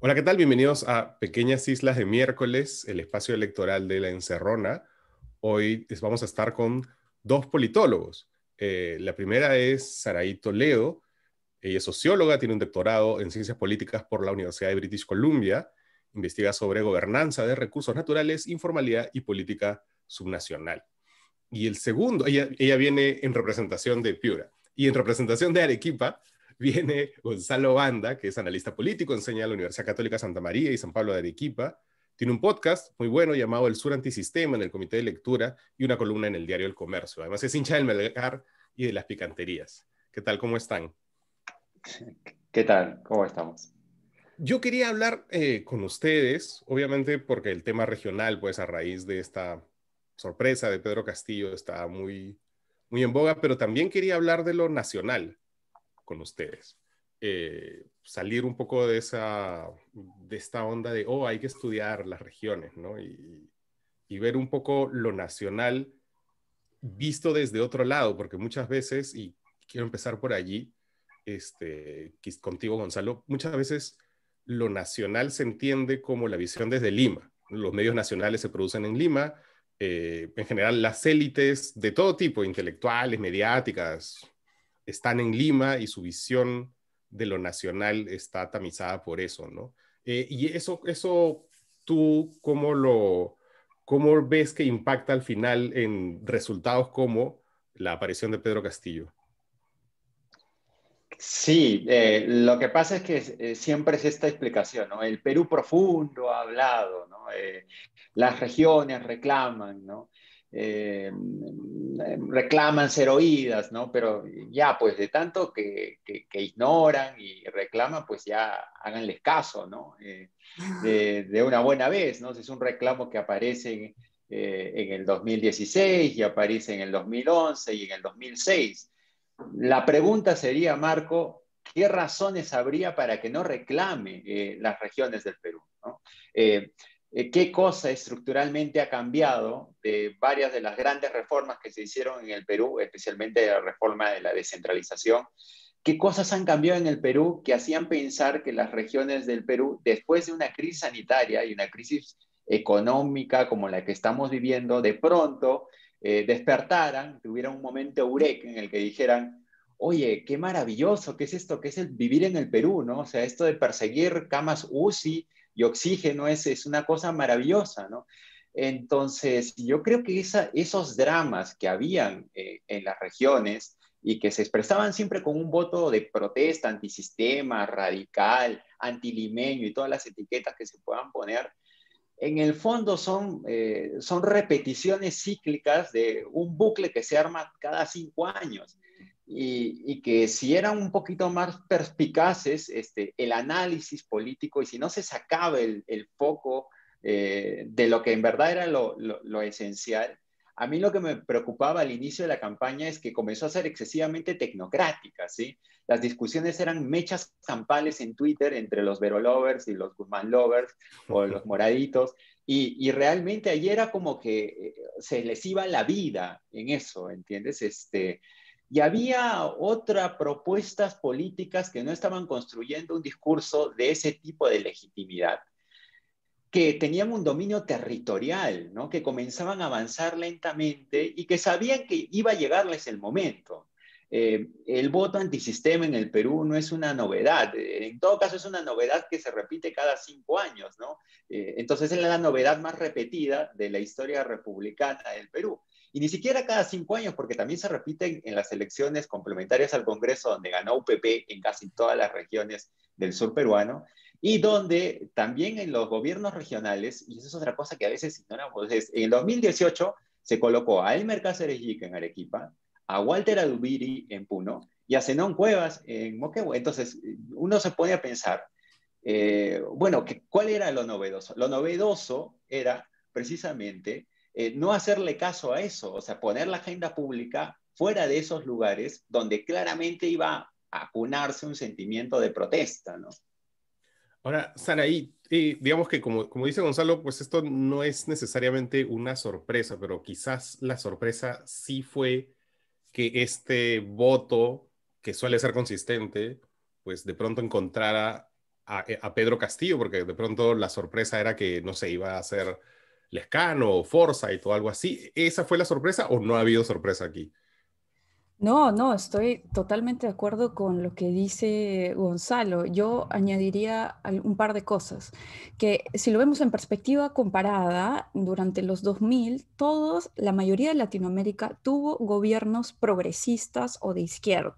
Hola, ¿qué tal? Bienvenidos a Pequeñas Islas de Miércoles, el espacio electoral de la Encerrona. Hoy vamos a estar con dos politólogos. Eh, la primera es Saraí Toledo. Ella es socióloga, tiene un doctorado en ciencias políticas por la Universidad de British Columbia. Investiga sobre gobernanza de recursos naturales, informalidad y política subnacional. Y el segundo, ella, ella viene en representación de Piura y en representación de Arequipa, viene Gonzalo Banda, que es analista político, enseña en la Universidad Católica Santa María y San Pablo de Arequipa. Tiene un podcast muy bueno llamado El Sur Antisistema en el Comité de Lectura y una columna en el Diario El Comercio. Además es hincha del Melgar y de las picanterías. ¿Qué tal? ¿Cómo están? ¿Qué tal? ¿Cómo estamos? Yo quería hablar eh, con ustedes, obviamente porque el tema regional, pues a raíz de esta sorpresa de Pedro Castillo, está muy, muy en boga, pero también quería hablar de lo nacional con ustedes. Eh, salir un poco de, esa, de esta onda de, oh, hay que estudiar las regiones, ¿no? Y, ver un poco lo nacional visto desde otro lado, porque muchas veces, y quiero empezar por allí, este, contigo Gonzalo, muchas veces lo nacional se entiende como la visión desde Lima. Los medios nacionales se producen en Lima, eh, en general las élites de todo tipo, intelectuales, mediáticas, están en Lima y su visión de lo nacional está tamizada por eso, ¿no? Eh, y eso, eso, tú, ¿cómo lo, cómo ves que impacta al final en resultados como la aparición de Pedro Castillo? Sí, eh, lo que pasa es que eh, siempre es esta explicación, ¿no? El Perú profundo ha hablado, ¿no? las regiones reclaman, ¿no? Eh, reclaman ser oídas, ¿no? Pero ya, pues de tanto que, ignoran y reclaman, pues ya háganles caso, ¿no? Eh, de, una buena vez, ¿no? Es un reclamo que aparece en eh, el 2016 y aparece en el 2011 y en el 2006. La pregunta sería, Marco, ¿qué razones habría para que no reclame las regiones del Perú? ¿no? Eh, qué cosa estructuralmente ha cambiado de varias de las grandes reformas que se hicieron en el Perú, especialmente la reforma de la descentralización, qué cosas han cambiado en el Perú que hacían pensar que las regiones del Perú, después de una crisis sanitaria y una crisis económica como la que estamos viviendo, de pronto eh, despertaran, tuvieran un momento eureka en el que dijeran, oye, qué maravilloso, qué es esto, qué es el vivir en el Perú, ¿no? O sea, esto de perseguir camas UCI, y oxígeno es, es una cosa maravillosa, ¿no? Entonces, yo creo que esa, esos dramas que habían eh, en las regiones y que se expresaban siempre con un voto de protesta, antisistema, radical, antilimeño y todas las etiquetas que se puedan poner, en el fondo son, eh, son repeticiones cíclicas de un bucle que se arma cada cinco años y, que si eran un poquito más perspicaces este, el análisis político y si no se sacaba el, el foco eh, de lo que en verdad era lo, lo, esencial, a mí lo que me preocupaba al inicio de la campaña es que comenzó a ser excesivamente tecnocrática, ¿sí? Las discusiones eran mechas campales en Twitter entre los Vero Lovers y los Guzmán Lovers o los Moraditos, y, y realmente allí era como que eh, se les iba la vida en eso, ¿entiendes? Este, y había otras propuestas políticas que no estaban construyendo un discurso de ese tipo de legitimidad, que tenían un dominio territorial, ¿no? que comenzaban a avanzar lentamente y que sabían que iba a llegarles el momento. Eh, el voto antisistema en el Perú no es una novedad, eh, en todo caso es una novedad que se repite cada cinco años, eh, entonces es la novedad más repetida de la historia republicana del Perú y ni siquiera cada cinco años, porque también se repiten en las elecciones complementarias al Congreso, donde ganó UPP en casi todas las regiones del sur peruano, y donde también en los gobiernos regionales, y eso es otra cosa que a veces ignoramos, en el 2018 se colocó a Elmer Cáceres Yica en Arequipa, a Walter Adubiri en Puno y a Zenón Cuevas en Moquegua. Entonces, uno se pone a pensar, eh, bueno, ¿cuál era lo novedoso? Lo novedoso era precisamente eh, no hacerle caso a eso, o sea, poner la agenda pública fuera de esos lugares donde claramente iba a acunarse un sentimiento de protesta, ¿no? Ahora, Saraí, digamos que como, como dice Gonzalo, pues esto no es necesariamente una sorpresa, pero quizás la sorpresa sí fue que este voto, que suele ser consistente, pues de pronto encontrara a, a Pedro Castillo, porque de pronto la sorpresa era que no se iba a hacer Lescano, y todo algo así. ¿Esa fue la sorpresa o no ha habido sorpresa aquí? No, no, estoy totalmente de acuerdo con lo que dice Gonzalo. Yo añadiría un par de cosas, que si lo vemos en perspectiva comparada, durante los 2000, todos, la mayoría de Latinoamérica tuvo gobiernos progresistas o de izquierda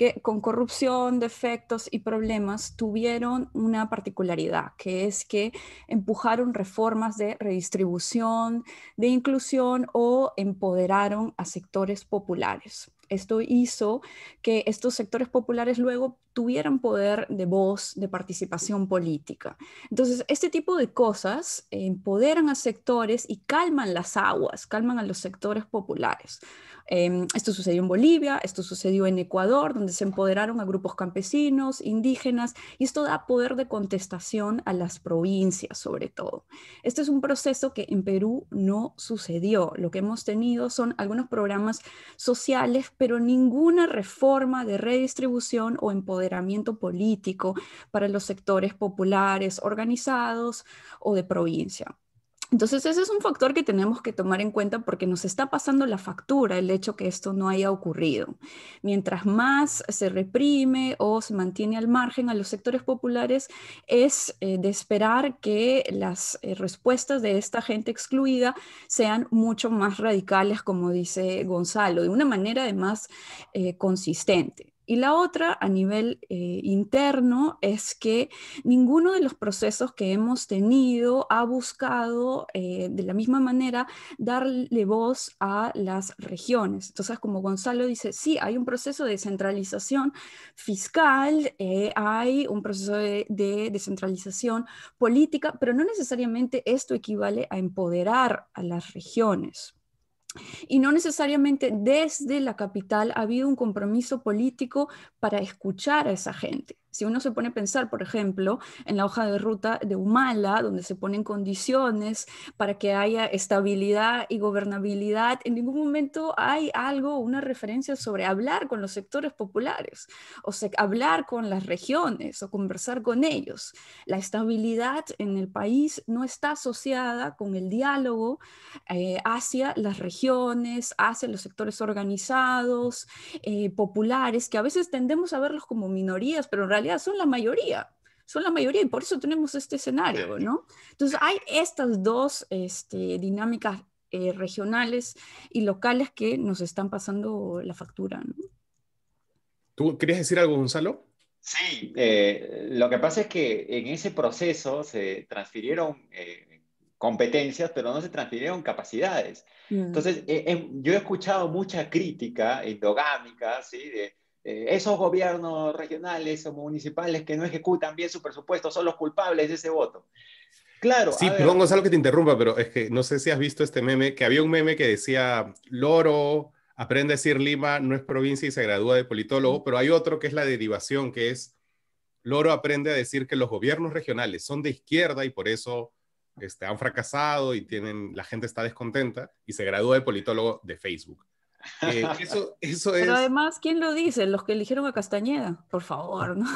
que con corrupción, defectos y problemas tuvieron una particularidad, que es que empujaron reformas de redistribución, de inclusión o empoderaron a sectores populares. Esto hizo que estos sectores populares luego tuvieran poder de voz, de participación política. Entonces, este tipo de cosas eh, empoderan a sectores y calman las aguas, calman a los sectores populares. Em, esto sucedió en Bolivia, esto sucedió en Ecuador, donde se empoderaron a grupos campesinos, indígenas, y esto da poder de contestación a las provincias, sobre todo. Este es un proceso que en Perú no sucedió. Lo que hemos tenido son algunos programas sociales pero ninguna reforma de redistribución o empoderamiento político para los sectores populares, organizados o de provincia. Entonces, ese es un factor que tenemos que tomar en cuenta porque nos está pasando la factura el hecho que esto no haya ocurrido. Mientras más se reprime o se mantiene al margen a los sectores populares, es eh, de esperar que las eh, respuestas de esta gente excluida sean mucho más radicales, como dice Gonzalo, de una manera además eh, consistente. Y la otra a nivel eh, interno es que ninguno de los procesos que hemos tenido ha buscado eh, de la misma manera darle voz a las regiones. Entonces, como Gonzalo dice, sí, hay un proceso de descentralización fiscal, eh, hay un proceso de descentralización política, pero no necesariamente esto equivale a empoderar a las regiones. Y no necesariamente desde la capital ha habido un compromiso político para escuchar a esa gente. Si uno se pone a pensar, por ejemplo, en la hoja de ruta de Humala, donde se ponen condiciones para que haya estabilidad y gobernabilidad, en ningún momento hay algo, una referencia sobre hablar con los sectores populares, o sea, hablar con las regiones o conversar con ellos. La estabilidad en el país no está asociada con el diálogo eh, hacia las regiones, hacia los sectores organizados, eh, populares, que a veces tendemos a verlos como minorías, pero en realidad son la mayoría, son la mayoría y por eso tenemos este escenario, ¿no? Entonces hay estas dos este, dinámicas eh, regionales y locales que nos están pasando la factura, ¿Tú querías decir algo, Gonzalo? Sí, eh, lo que pasa es que en ese proceso se transfirieron eh, competencias, pero no se transfirieron capacidades. Mm. Entonces, yo he escuchado mucha crítica endogámica, ¿sí? De, eh, esos gobiernos regionales o municipales que no ejecutan bien su presupuesto son los culpables de ese voto. Claro. Sí, perdón, Gonzalo, que te interrumpa, pero es que no sé si has visto este meme, que había un meme que decía, loro, aprende a decir Lima, no es provincia y se gradúa de politólogo, pero hay otro que es la derivación, que es, loro aprende a decir que los gobiernos regionales son de izquierda y por eso este, han fracasado y tienen, la gente está descontenta y se gradúa de politólogo de Facebook. Eh, Pero además, ¿quién lo dice? Los que eligieron a Castañeda, por favor, ¿no?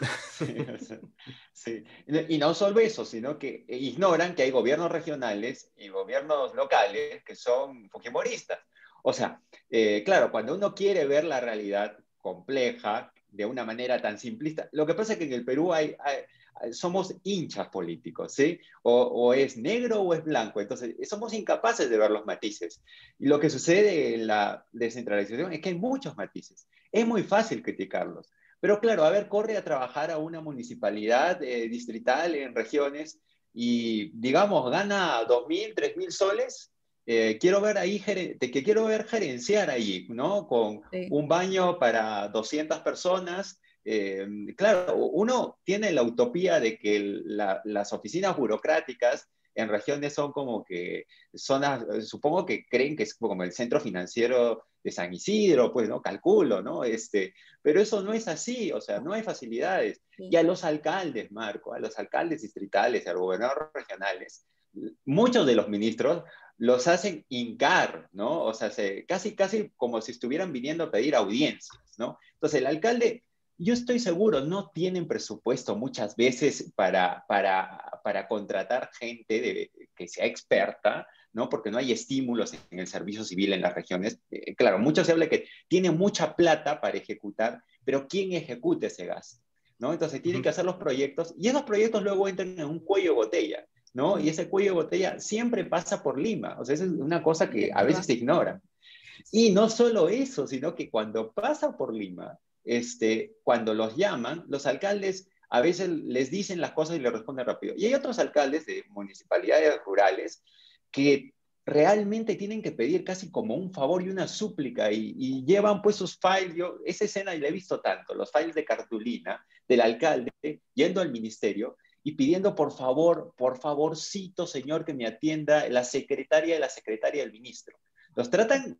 Sí, Y no solo eso, sino que ignoran que hay gobiernos regionales y gobiernos locales que son fujimoristas. O sea, eh, claro, cuando uno quiere ver la realidad compleja de una manera tan simplista, lo que pasa es que en el Perú hay somos hinchas políticos, ¿sí? O, es negro o es blanco, entonces somos incapaces de ver los matices. Y lo que sucede en la descentralización es que hay muchos matices, es muy fácil criticarlos, pero claro, a ver, corre a trabajar a una municipalidad eh, distrital en regiones y, digamos, gana 2.000, 3.000 soles eh, quiero ver ahí, que quiero ver gerenciar ahí, ¿no? Con un baño para 200 personas Em, claro, uno tiene la utopía de que las oficinas burocráticas en regiones son como que zonas, eh, supongo que creen que es como el centro financiero de San Isidro, pues, ¿no? Calculo, ¿no? Este, pero eso no es así, o sea, no hay facilidades. Y a los alcaldes, Marco, a los alcaldes distritales, a los gobernadores regionales, muchos de los ministros los hacen hincar, ¿no? O sea, se, casi, casi como si estuvieran viniendo a pedir audiencias, ¿no? Entonces, el alcalde yo estoy seguro, no tienen presupuesto muchas veces para, para, para contratar gente que sea experta, ¿no? Porque no hay estímulos en el servicio civil en las regiones. Eh, claro, mucho se habla que tiene mucha plata para ejecutar, pero ¿quién ejecuta ese gasto? ¿No? Entonces tienen que hacer los proyectos y esos proyectos luego entran en un cuello botella, ¿no? Y ese cuello de botella siempre pasa por Lima, o sea, es una cosa que a veces se ignora. Y no solo eso, sino que cuando pasa por Lima, este, cuando los llaman, los alcaldes a veces les dicen las cosas y les responden rápido. Y hay otros alcaldes de municipalidades rurales que realmente tienen que pedir casi como un favor y una súplica y, llevan pues sus files, yo esa escena y la he visto tanto, los files de cartulina del alcalde yendo al ministerio y pidiendo por favor, por favorcito señor que me atienda la secretaria de la secretaria del ministro. Los tratan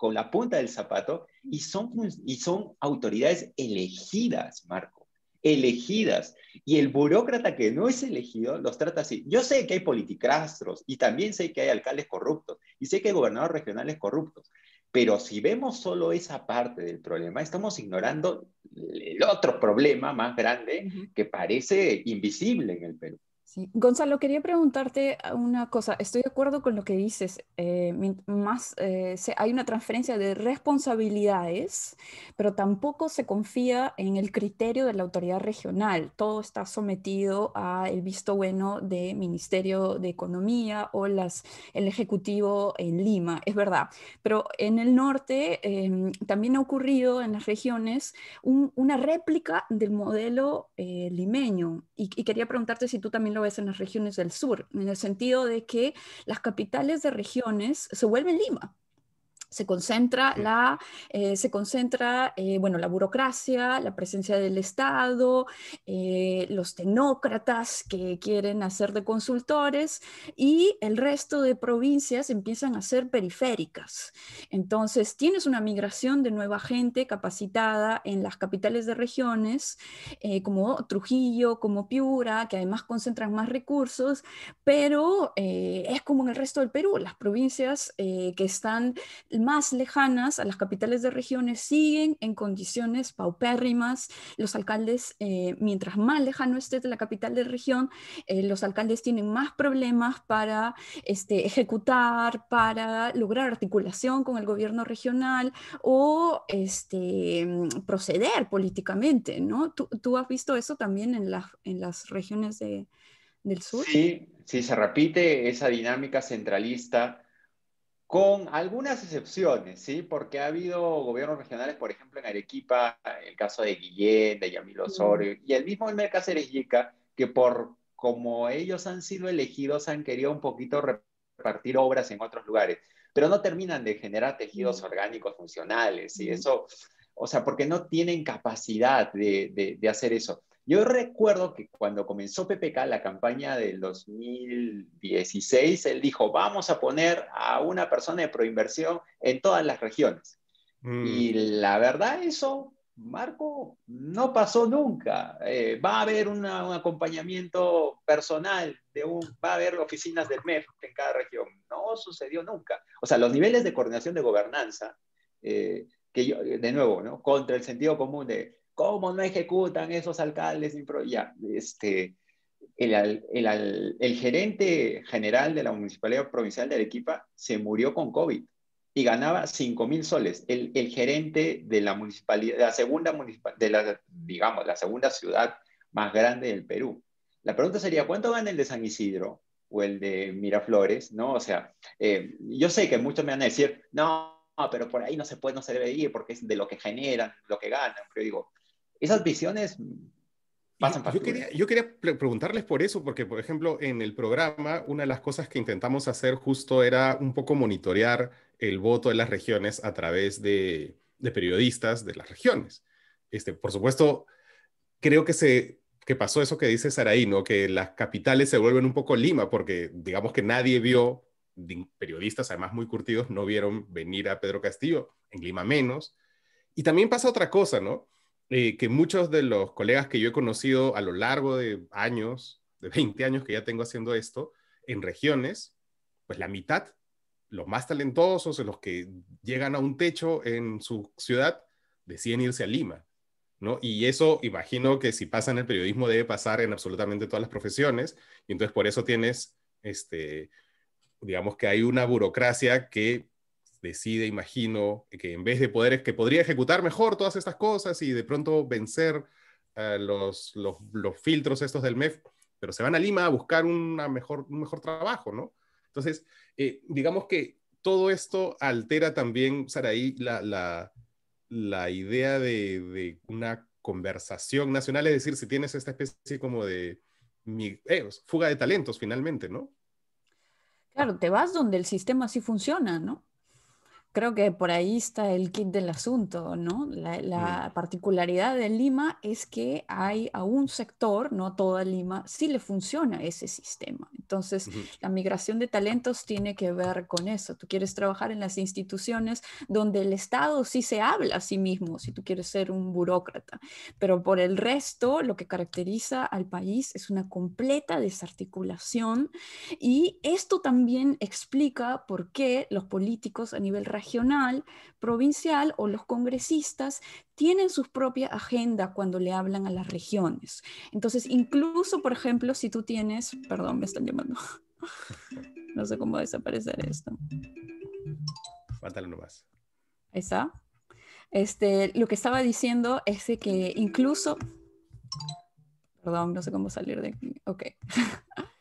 con la punta del zapato y son, y son autoridades elegidas, Marco, elegidas. Y el burócrata que no es elegido los trata así. Yo sé que hay politicastros y también sé que hay alcaldes corruptos y sé que hay gobernadores regionales corruptos, pero si vemos solo esa parte del problema, estamos ignorando el otro problema más grande que parece invisible en el Perú. Gonzalo, quería preguntarte ah, una cosa. Estoy de acuerdo con lo que dices. Eh, más, eh, hay una transferencia de responsabilidades, pero tampoco se confía en el criterio de la autoridad regional. Todo está sometido a el visto bueno del Ministerio de Economía o las, el Ejecutivo en Lima, es verdad. Pero en el norte em, también ha ocurrido en las regiones una réplica del modelo eh, limeño. Y, y, quería preguntarte si tú también lo en las regiones del sur, en el sentido de que las capitales de regiones se vuelven Lima se concentra la, eh, se concentra, eh, bueno, la burocracia, la presencia del Estado, eh, los tecnócratas que quieren hacer de consultores y el resto de provincias empiezan a ser periféricas. Entonces, tienes una migración de nueva gente capacitada en las capitales de regiones, como Trujillo, como Piura, que además concentran más recursos, pero es como en el resto del Perú, las provincias que están más lejanas a las capitales de regiones siguen en condiciones paupérrimas. Los alcaldes, eh, mientras más lejano esté de la capital de región, eh, los alcaldes tienen más problemas para este, ejecutar, para lograr articulación con el gobierno regional o este, proceder políticamente, ¿no? ¿Tú, has visto eso también en, en las regiones del sur? Sí, sí, se repite esa dinámica centralista con algunas excepciones, ¿sí? Porque ha habido gobiernos regionales, por ejemplo, en Arequipa, el caso de Guillén, de Yamil Osorio, y el mismo Elmer Cáceres Yica, que por como ellos han sido elegidos, han querido un poquito repartir obras en otros lugares, pero no terminan de generar tejidos orgánicos funcionales, y eso, o sea, porque no tienen capacidad de hacer eso. Yo recuerdo que cuando comenzó PPK, la campaña del 2016, él dijo, vamos a poner a una persona de proinversión en todas las regiones. Mm. Y la verdad, eso, Marco, no pasó nunca. Eh, va a haber un acompañamiento personal, de un, va a haber oficinas del MEF en cada región. No sucedió nunca. O sea, los niveles de coordinación de gobernanza, eh, que yo, de nuevo, ¿no? contra el sentido común de ¿Cómo no ejecutan esos alcaldes? Ya, este, el, gerente general de la Municipalidad Provincial de Arequipa se murió con COVID y ganaba 5 mil soles. El, gerente de la municipalidad, de la segunda municipal, de digamos, la segunda ciudad más grande del Perú. La pregunta sería, ¿cuánto gana el de San Isidro o el de Miraflores? ¿No? O sea, eh, yo sé que muchos me van a decir, no, pero por ahí no se puede, no se debe ir porque es de lo que generan, lo que ganan. Pero digo, esas visiones pasan yo, yo quería, yo quería preguntarles por eso, porque, por ejemplo, en el programa, una de las cosas que intentamos hacer justo era un poco monitorear el voto de las regiones a través de, periodistas de las regiones. Este, por supuesto, creo que se que pasó eso que dice Saraí, ¿no? Que las capitales se vuelven un poco Lima, porque digamos que nadie vio, periodistas además muy curtidos, no vieron venir a Pedro Castillo, en Lima menos. Y también pasa otra cosa, ¿no? Eh, que muchos de los colegas que yo he conocido a lo largo de años, de 20 años que ya tengo haciendo esto, en regiones, pues la mitad, los más talentosos, los que llegan a un techo en su ciudad, deciden irse a Lima, ¿no? Y eso, imagino que si pasa en el periodismo, debe pasar en absolutamente todas las profesiones, y entonces por eso tienes, este, digamos que hay una burocracia que decide, imagino, que en vez de poder, que podría ejecutar mejor todas estas cosas y de pronto vencer eh, los, filtros estos del MEF, pero se van a Lima a buscar una mejor, un mejor trabajo, ¿no? Entonces, eh, digamos que todo esto altera también, Saraí, la, la, idea de, una conversación nacional, es decir, si tienes esta especie como de eh, fuga de talentos finalmente, ¿no? Claro, te vas donde el sistema sí funciona, ¿no? creo que por ahí está el kit del asunto, ¿no? La, mm. particularidad de Lima es que hay a un sector, no a toda Lima, sí le funciona ese sistema. Entonces, la migración de talentos tiene que ver con eso. Tú quieres trabajar en las instituciones donde el Estado sí se habla a sí mismo, si tú quieres ser un burócrata, pero por el resto, lo que caracteriza al país es una completa desarticulación y esto también explica por qué los políticos a nivel regional regional, provincial o los congresistas tienen su propia agenda cuando le hablan a las regiones. Entonces, incluso, por ejemplo, si tú tienes, perdón, me están llamando, no sé cómo desaparecer esto. Falta nomás. está. Este, lo que estaba diciendo es que incluso, perdón, no sé cómo salir de aquí, ok.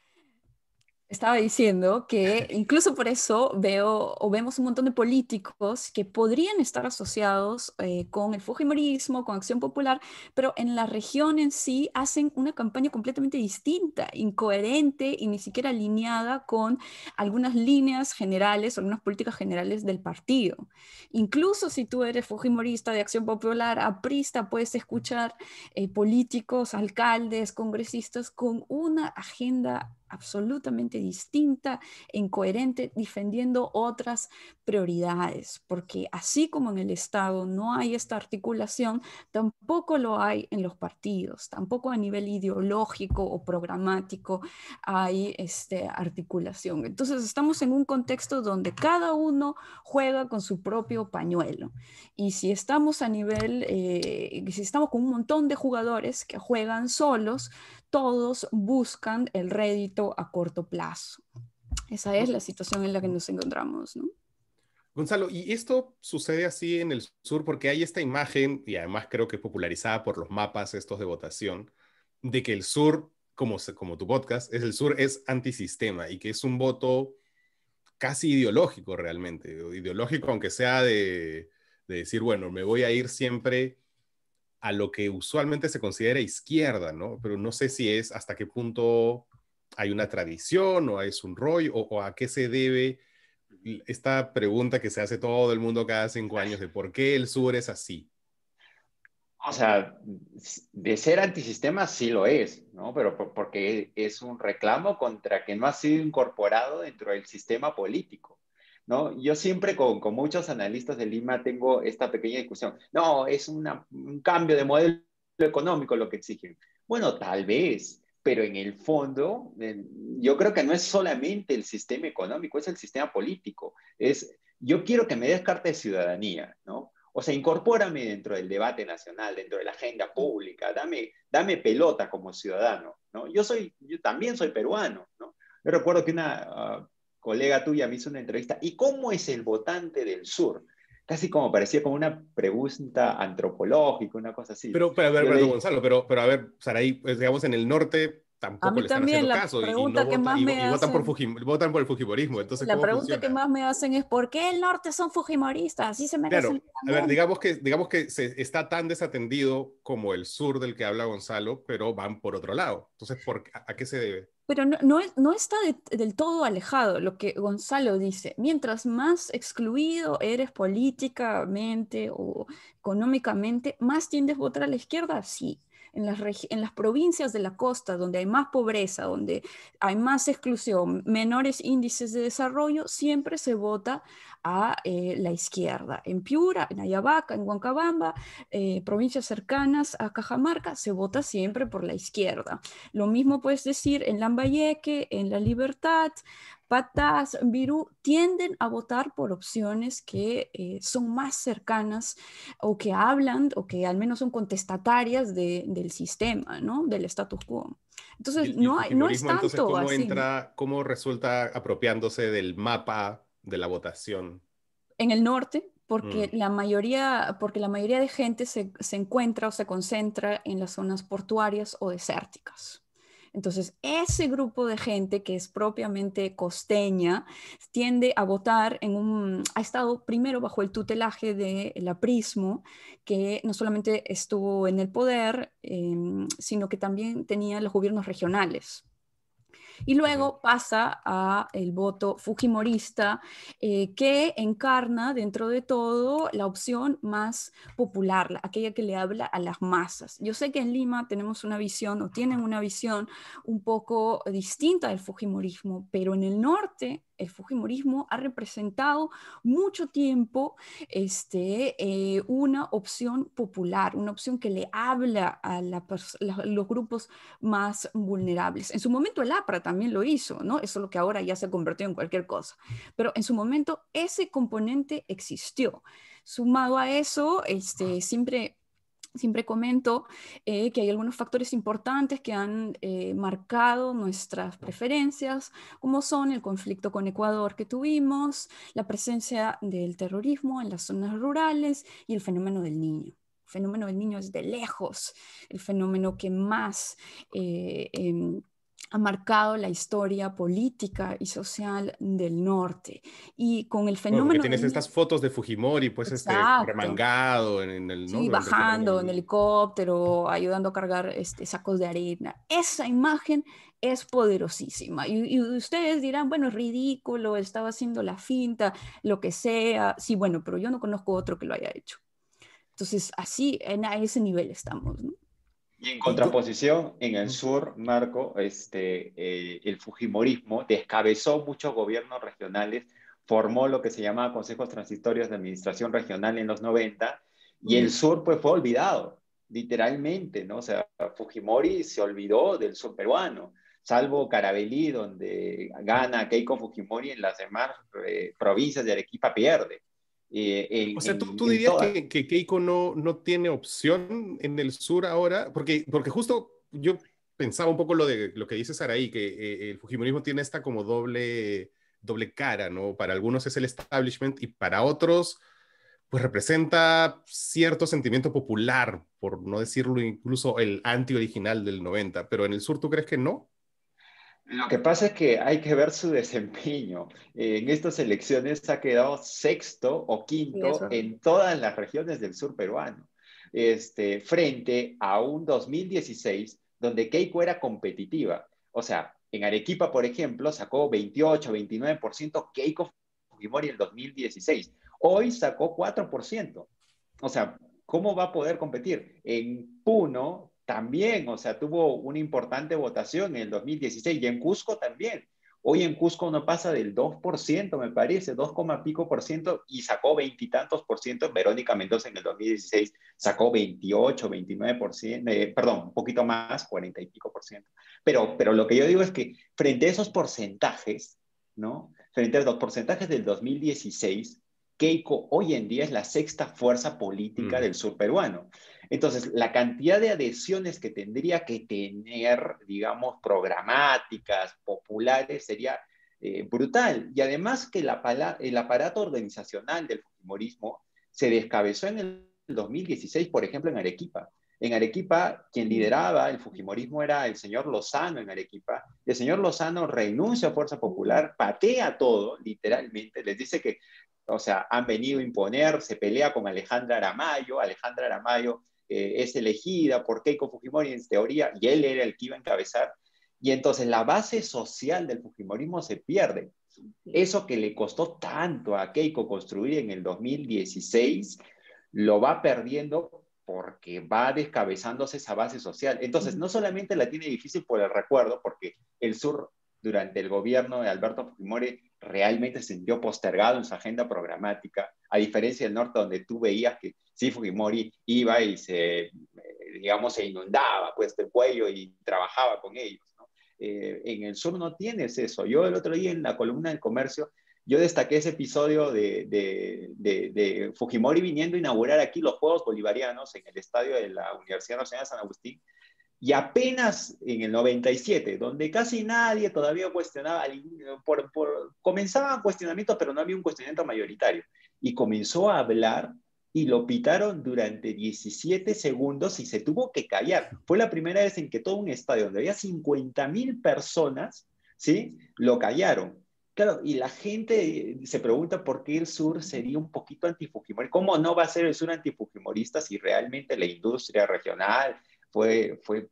Estaba diciendo que incluso por eso veo o vemos un montón de políticos que podrían estar asociados eh, con el Fujimorismo, con Acción Popular, pero en la región en sí hacen una campaña completamente distinta, incoherente y ni siquiera alineada con algunas líneas generales o algunas políticas generales del partido. Incluso si tú eres Fujimorista de Acción Popular, aprista, puedes escuchar eh, políticos, alcaldes, congresistas con una agenda absolutamente distinta incoherente, defendiendo otras prioridades, porque así como en el Estado no hay esta articulación, tampoco lo hay en los partidos, tampoco a nivel ideológico o programático hay esta articulación. Entonces estamos en un contexto donde cada uno juega con su propio pañuelo. Y si estamos a nivel, eh, si estamos con un montón de jugadores que juegan solos, todos buscan el rédito a corto plazo. Esa es la situación en la que nos encontramos, ¿no? Gonzalo, y esto sucede así en el sur porque hay esta imagen, y además creo que es popularizada por los mapas estos de votación, de que el sur, como, como tu podcast, es el sur es antisistema y que es un voto casi ideológico realmente, ideológico aunque sea de, de decir, bueno, me voy a ir siempre a lo que usualmente se considera izquierda, ¿no? Pero no sé si es hasta qué punto hay una tradición o es un rollo o, a qué se debe esta pregunta que se hace todo el mundo cada cinco años de por qué el sur es así. O sea, de ser antisistema sí lo es, ¿no? Pero porque es un reclamo contra que no ha sido incorporado dentro del sistema político. ¿no? Yo siempre con, muchos analistas de Lima tengo esta pequeña discusión. No, es un cambio de modelo económico lo que exigen. Bueno, tal vez, pero en el fondo yo creo que no es solamente el sistema económico, es el sistema político. Es, yo quiero que me descarte ciudadanía, ¿no? O sea, incorpórame dentro del debate nacional, dentro de la agenda pública, dame, dame pelota como ciudadano, ¿no? Yo, soy, yo también soy peruano, ¿no? Yo recuerdo que una ah, colega tuya me hizo una entrevista, ¿y cómo es el votante del sur? Casi como parecía como una pregunta antropológica, una cosa así. Pero, pero ver, pero, Gonzalo, pero, pero a ver, Saraí, pues, digamos, en el norte tampoco a mí también, la caso pregunta que más me hacen... votan, por el fujimorismo. Entonces, la pregunta que más me hacen es ¿por qué el norte son fujimoristas? Así se a ver, digamos que, digamos que se está tan desatendido como el sur del que habla Gonzalo, pero van por otro lado. Entonces, ¿por, a, qué se debe? Pero no, no, está del todo alejado lo que Gonzalo dice. Mientras más excluido eres políticamente o económicamente, más tiendes a votar a la izquierda, sí en las, en las provincias de la costa, donde hay más pobreza, donde hay más exclusión, menores índices de desarrollo, siempre se vota a eh, la izquierda. En Piura, en Ayabaca, en Huancabamba, eh, provincias cercanas a Cajamarca, se vota siempre por la izquierda. Lo mismo puedes decir en Lambayeque, en La Libertad, patas virú tienden a votar por opciones que eh, son más cercanas o que hablan o que al menos son contestatarias del sistema, ¿no? Del status quo. Entonces, no, no es tanto ¿cómo Entra, ¿Cómo resulta apropiándose del mapa de la votación? En el norte, porque, mm. la mayoría, porque la mayoría de gente se encuentra o se concentra en las zonas portuarias o desérticas. Entonces, ese grupo de gente que es propiamente costeña tiende a votar en un... ha estado primero bajo el tutelaje del aprismo, que no solamente estuvo en el poder, em, sino que también tenía los gobiernos regionales y luego pasa a el voto fujimorista eh, que encarna dentro de todo la opción más popular, aquella que le habla a las masas. Yo sé que en Lima tenemos una visión o tienen una visión un poco distinta del fujimorismo, pero en el norte el fujimorismo ha representado mucho tiempo este, eh, una opción popular, una opción que le habla a los grupos más vulnerables. En su momento el APRA también lo hizo, ¿no? Eso es lo que ahora ya se convirtió en cualquier cosa. Pero en su momento ese componente existió. Sumado a eso, este, ah. siempre siempre comento eh, que hay algunos factores importantes que han eh, marcado nuestras preferencias, como son el conflicto con Ecuador que tuvimos, la presencia del terrorismo en las zonas rurales y el fenómeno del niño. El fenómeno del niño es de lejos el fenómeno que más... Eh, em, ha marcado la historia política y social del norte. Y con el fenómeno... tienes estas fotos de Fujimori, pues este, remangado en, el... norte. bajando en helicóptero, ayudando a cargar este, sacos de arena. Esa imagen es poderosísima. Y, ustedes dirán, bueno, es ridículo, estaba haciendo la finta, lo que sea. Sí, bueno, pero yo no conozco otro que lo haya hecho. Entonces, así, en, a ese nivel estamos. ¿no? Y en contraposición, en el sur, Marco, este, eh, el Fujimorismo descabezó muchos gobiernos regionales, formó lo que se llamaba consejos transitorios de administración regional en los 90, y el sur pues, fue olvidado, literalmente, ¿no? O sea, Fujimori se olvidó del sur peruano, salvo Carabelí, donde gana Keiko Fujimori, en las demás eh, provincias de Arequipa pierde. Eh, o sea, tú, dirías que, Keiko no, no tiene opción en el sur ahora, porque, porque justo yo pensaba un poco lo de lo que dice Saraí, que eh, el fujimorismo tiene esta como doble, doble cara, ¿no? Para algunos es el establishment y para otros pues representa cierto sentimiento popular, por no decirlo incluso el anti-original del 90, pero en el sur tú crees que no? Lo que pasa es que hay que ver su desempeño. Eh, en estas elecciones ha quedado sexto o quinto en todas las regiones del sur peruano, este, frente a un 2016 donde Keiko era competitiva. O sea, en Arequipa, por ejemplo, sacó 28, 29% Keiko Fujimori en el 2016. Hoy sacó 4%. O sea, ¿cómo va a poder competir? En Puno, también, o sea, tuvo una importante votación en el 2016 y en Cusco también. Hoy en Cusco no pasa del 2%, me parece, 2, pico por ciento y sacó veintitantos por ciento. Verónica Mendoza en el 2016 sacó 28, 29 por ciento, eh, perdón, un poquito más, 40 y pico por ciento. Pero, pero lo que yo digo es que frente a esos porcentajes, ¿no? Frente a los porcentajes del 2016, Keiko hoy en día es la sexta fuerza política del sur peruano. Entonces, la cantidad de adhesiones que tendría que tener, digamos, programáticas, populares, sería eh, brutal. Y además que el, el aparato organizacional del Fujimorismo se descabezó en el 2016, por ejemplo, en Arequipa. En Arequipa, quien lideraba el Fujimorismo era el señor Lozano en Arequipa. el señor Lozano renuncia a Fuerza Popular, patea todo, literalmente, les dice que, o sea, han venido a imponer, se pelea con Alejandra Aramayo. Alejandra Aramayo eh, es elegida por Keiko Fujimori en teoría, y él era el que iba a encabezar, y entonces la base social del Fujimorismo se pierde. Eso que le costó tanto a Keiko construir en el 2016, lo va perdiendo porque va descabezándose esa base social. Entonces, no solamente la tiene difícil por el recuerdo, porque el sur durante el gobierno de Alberto Fujimori realmente se sintió postergado en su agenda programática, a diferencia del norte donde tú veías que sí Fujimori iba y se, eh, digamos, se inundaba pues el cuello y trabajaba con ellos. Eh, en el sur no tienes eso. Yo el otro día en la columna del comercio, yo destaqué ese episodio de, de Fujimori viniendo a inaugurar aquí los Juegos Bolivarianos en el estadio de la Universidad Nacional de San Agustín y apenas en el 97, donde casi nadie todavía cuestionaba, por, por, comenzaban cuestionamientos, pero no había un cuestionamiento mayoritario. Y comenzó a hablar y lo pitaron durante 17 segundos y se tuvo que callar. Fue la primera vez en que todo un estadio donde había mil personas, ¿sí? Lo callaron. Claro, y la gente se pregunta por qué el sur sería un poquito antifujimorista. ¿Cómo no va a ser el sur antifujimorista si realmente la industria regional, fue, fue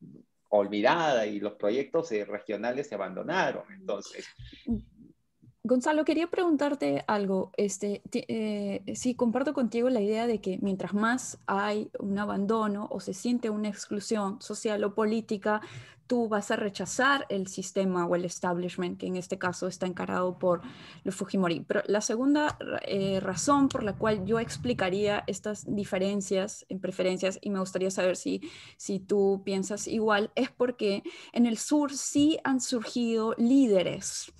olvidada y los proyectos eh, regionales se abandonaron. Entonces, mm. Gonzalo, quería preguntarte algo. Este, eh, comparto contigo la idea de que mientras más hay un abandono o se siente una exclusión social o política, tú vas a rechazar el sistema o el establishment, que en este caso está encarado por los Fujimori. Pero la segunda eh, razón por la cual yo explicaría estas diferencias en preferencias, y me gustaría saber si, si tú piensas igual, es porque en el sur sí han surgido líderes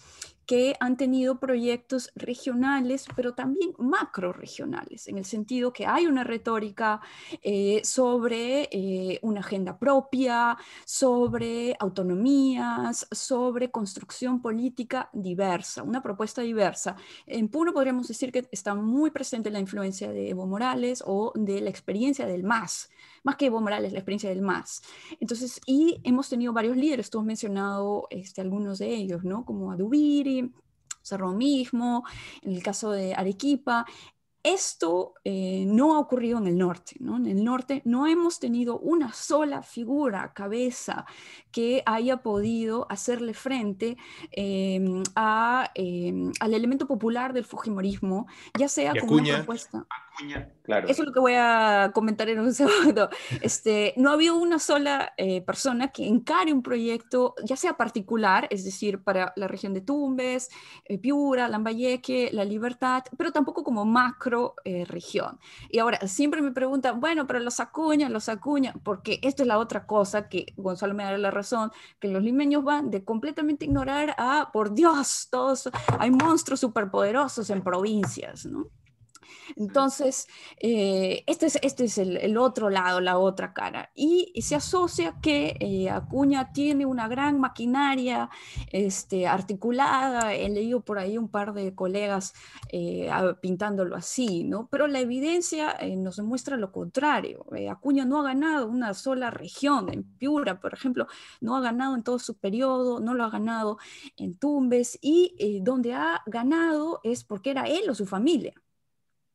que han tenido proyectos regionales, pero también macroregionales, en el sentido que hay una retórica eh, sobre eh, una agenda propia, sobre autonomías, sobre construcción política diversa, una propuesta diversa. En Puno podríamos decir que está muy presente la influencia de Evo Morales o de la experiencia del MAS más que Evo Morales, la experiencia del MAS. Entonces, y hemos tenido varios líderes, tú has mencionado este, algunos de ellos, ¿no? Como Adubiri, Cerro Mismo, en el caso de Arequipa. Esto eh, no ha ocurrido en el norte, ¿no? En el norte no hemos tenido una sola figura, cabeza, que haya podido hacerle frente em, a, em, al elemento popular del fujimorismo, ya sea como una propuesta. Eso es lo que voy a comentar en un segundo. Este, no ha habido una sola eh, persona que encare un proyecto, ya sea particular, es decir, para la región de Tumbes, eh, Piura, Lambayeque, La Libertad, pero tampoco como macro eh, región. Y ahora, siempre me preguntan, bueno, pero los Acuña, los Acuña, porque esto es la otra cosa que Gonzalo me da la razón, que los limeños van de completamente ignorar a, por Dios, todos, hay monstruos superpoderosos en provincias, ¿no? Entonces, eh, este es, este el, otro lado, la otra cara. Y, se asocia que eh, Acuña tiene una gran maquinaria este, articulada. He leído por ahí un par de colegas eh, pintándolo así, ¿no? Pero la evidencia nos muestra lo contrario. Acuña no ha ganado una sola región. En Piura, por ejemplo, no ha ganado en todo su periodo, no lo ha ganado en Tumbes y donde ha ganado es porque era él o su familia.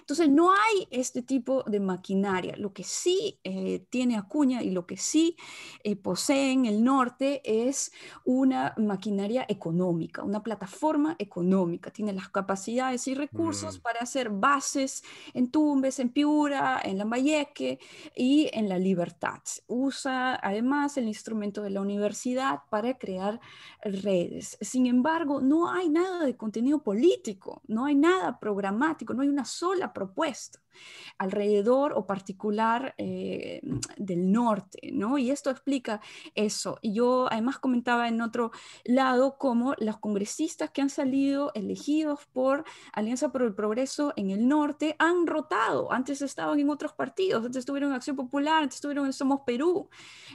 Entonces, no hay este tipo de maquinaria. Lo que sí eh, tiene Acuña y lo que sí eh, posee en el norte es una maquinaria económica, una plataforma económica. Tiene las capacidades y recursos mm. para hacer bases en Tumbes, en Piura, en Lambayeque y en La Libertad. Usa además el instrumento de la universidad para crear redes. Sin embargo, no hay nada de contenido político, no hay nada programático, no hay una sola la propuesta alrededor o particular eh, del norte, ¿no? Y esto explica eso. Y yo además comentaba en otro lado cómo los congresistas que han salido elegidos por Alianza por el Progreso en el norte han rotado. Antes estaban en otros partidos, antes estuvieron en Acción Popular, antes estuvieron en Somos Perú.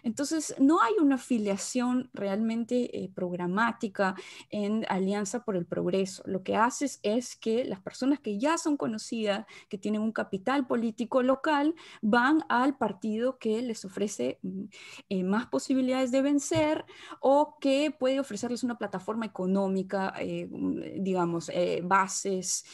Entonces, no hay una afiliación realmente eh, programática en Alianza por el Progreso. Lo que haces es que las personas que ya son conocidas, que tienen un capital, político local van al partido que les ofrece mm, eh, más posibilidades de vencer o que puede ofrecerles una plataforma económica, eh, mm, digamos, eh, bases,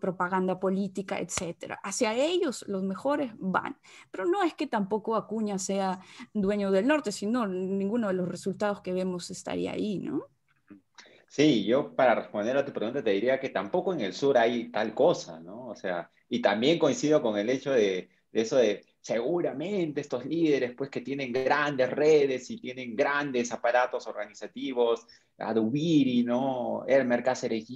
propaganda política, etc. Hacia ellos los mejores van. Pero no es que tampoco Acuña sea dueño del norte, sino ninguno de los resultados que vemos estaría ahí, ¿no? Sí, yo para responder a tu pregunta te diría que tampoco en el sur hay tal cosa, ¿no? O sea, y también coincido con el hecho de, eso de seguramente estos líderes, pues que tienen grandes redes y tienen grandes aparatos organizativos, Adubiri, ¿no? Elmer Cáceres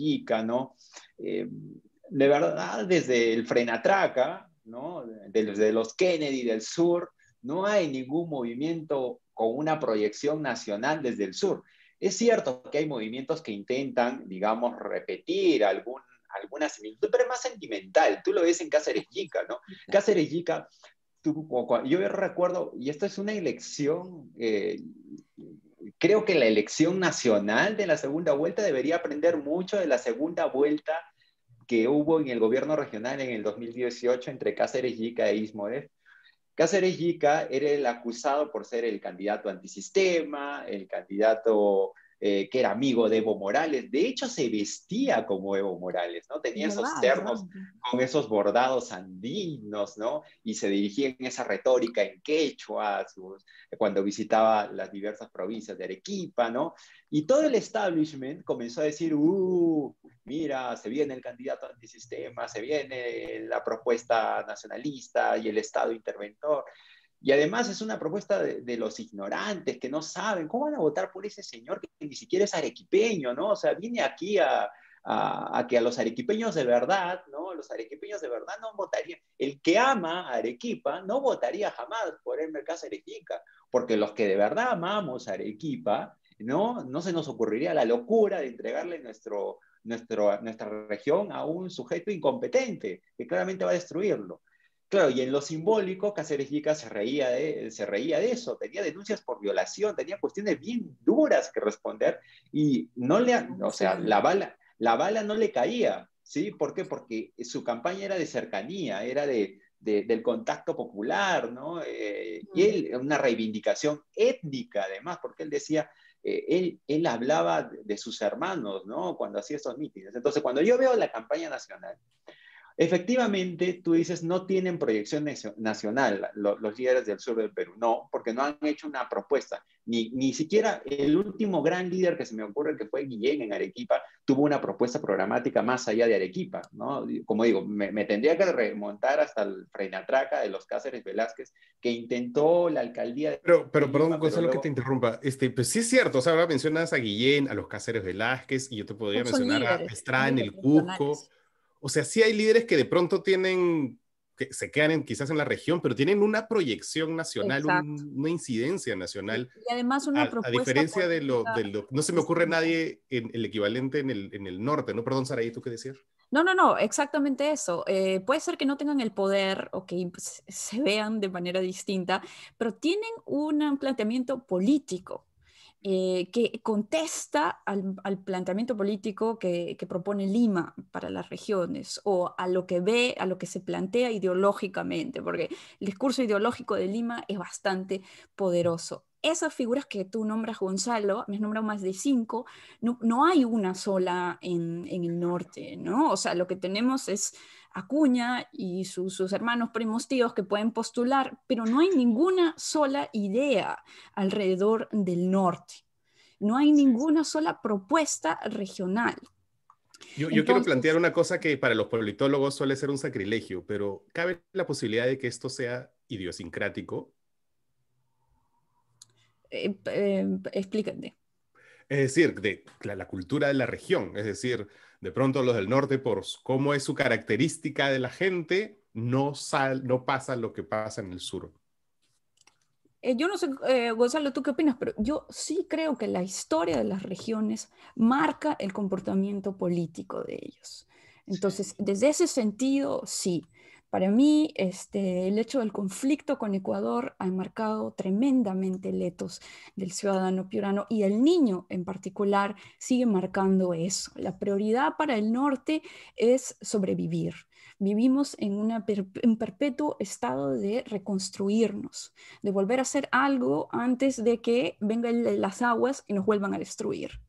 ¿no? Eh, de verdad, desde el Frenatraca, ¿no? Desde los Kennedy del sur, no hay ningún movimiento con una proyección nacional desde el sur. Es cierto que hay movimientos que intentan, digamos, repetir alguna similitud, pero es más sentimental. Tú lo ves en Cáceres Yica, ¿no? Cáceres Yica, yo recuerdo, y esto es una elección, eh, creo que la elección nacional de la segunda vuelta debería aprender mucho de la segunda vuelta que hubo en el gobierno regional en el 2018 entre Cáceres Yica e Cáceres era el acusado por ser el candidato antisistema, el candidato eh, que era amigo de Evo Morales. De hecho, se vestía como Evo Morales, ¿no? Tenía esos ternos con esos bordados andinos, ¿no? Y se dirigía en esa retórica en quechua, cuando visitaba las diversas provincias de Arequipa, Y todo el establishment comenzó a decir, uh, mira, se viene el candidato antisistema, se viene la propuesta nacionalista y el Estado interventor. Y además es una propuesta de, los ignorantes que no saben cómo van a votar por ese señor que ni siquiera es arequipeño, ¿no? O sea, viene aquí a, que a los arequipeños de verdad, ¿no? Los arequipeños de verdad no votarían. El que ama a Arequipa no votaría jamás por el mercado Arequipa, porque los que de verdad amamos Arequipa, ¿no? No se nos ocurriría la locura de entregarle nuestro, nuestro, nuestra región a un sujeto incompetente que claramente va a destruirlo. Claro, y en lo simbólico, Cáceres Lica se reía, de, se reía de eso, tenía denuncias por violación, tenía cuestiones bien duras que responder y no le, o sea, la bala, la bala no le caía, ¿sí? ¿Por qué? Porque su campaña era de cercanía, era de, del contacto popular, ¿no? Eh, y él, una reivindicación étnica además, porque él decía, eh, él, él, hablaba de sus hermanos, ¿no? Cuando hacía esos mítines. Entonces, cuando yo veo la campaña nacional, Efectivamente, tú dices, no tienen proyección nacional los, líderes del sur del Perú. No, porque no han hecho una propuesta. Ni, ni siquiera el último gran líder que se me ocurre, que fue Guillén en Arequipa, tuvo una propuesta programática más allá de Arequipa. ¿no? Como digo, me, tendría que remontar hasta el frenatraca de los Cáceres Velázquez, que intentó la alcaldía. De pero, pero perdón, Gonzalo, que te interrumpa. Este, pues sí es cierto, o sea, ahora mencionas a Guillén, a los Cáceres Velázquez, y yo te podría pues mencionar a Estrada en el Cusco o sea, sí hay líderes que de pronto tienen, que se quedan quizás en la región, pero tienen una proyección nacional, una incidencia nacional. Y además una a, propuesta. A diferencia de, lo, no se me ocurre nadie en el equivalente en el, norte, ¿no? Perdón, Saraí, ¿tú qué decías? No, no, no, exactamente eso. Eh, puede ser que no tengan el poder o que se vean de manera distinta, pero tienen un planteamiento político eh, que contesta al, planteamiento político que, propone Lima para las regiones o a lo que ve, a lo que se plantea ideológicamente, porque el discurso ideológico de Lima es bastante poderoso. Esas figuras que tú nombras, Gonzalo, me has nombrado más de cinco, no, hay una sola en, en, el norte, ¿no? O sea, lo que tenemos es Acuña y sus hermanos, primos, tíos que pueden postular, pero no hay ninguna sola idea alrededor del norte. No hay ninguna sola propuesta regional. Yo, quiero plantear una cosa que para los politólogos suele ser un sacrilegio, pero ¿cabe la posibilidad de que esto sea idiosincrático? Eh, eh, explícate. Es decir, de la, la, cultura de la región, es decir, de pronto los del norte, por cómo es su característica de la gente, no, no pasa lo que pasa en el sur. Eh, yo no sé, eh, Gonzalo, ¿tú qué opinas? Pero yo sí creo que la historia de las regiones marca el comportamiento político de ellos. Entonces, desde ese sentido, sí. Para mí, este, el hecho del conflicto con Ecuador ha marcado tremendamente letos del ciudadano piurano y el niño en particular sigue marcando eso. La prioridad para el norte es sobrevivir. Vivimos en un perpetuo estado de reconstruirnos, de volver a hacer algo antes de que vengan las aguas y nos vuelvan a destruir.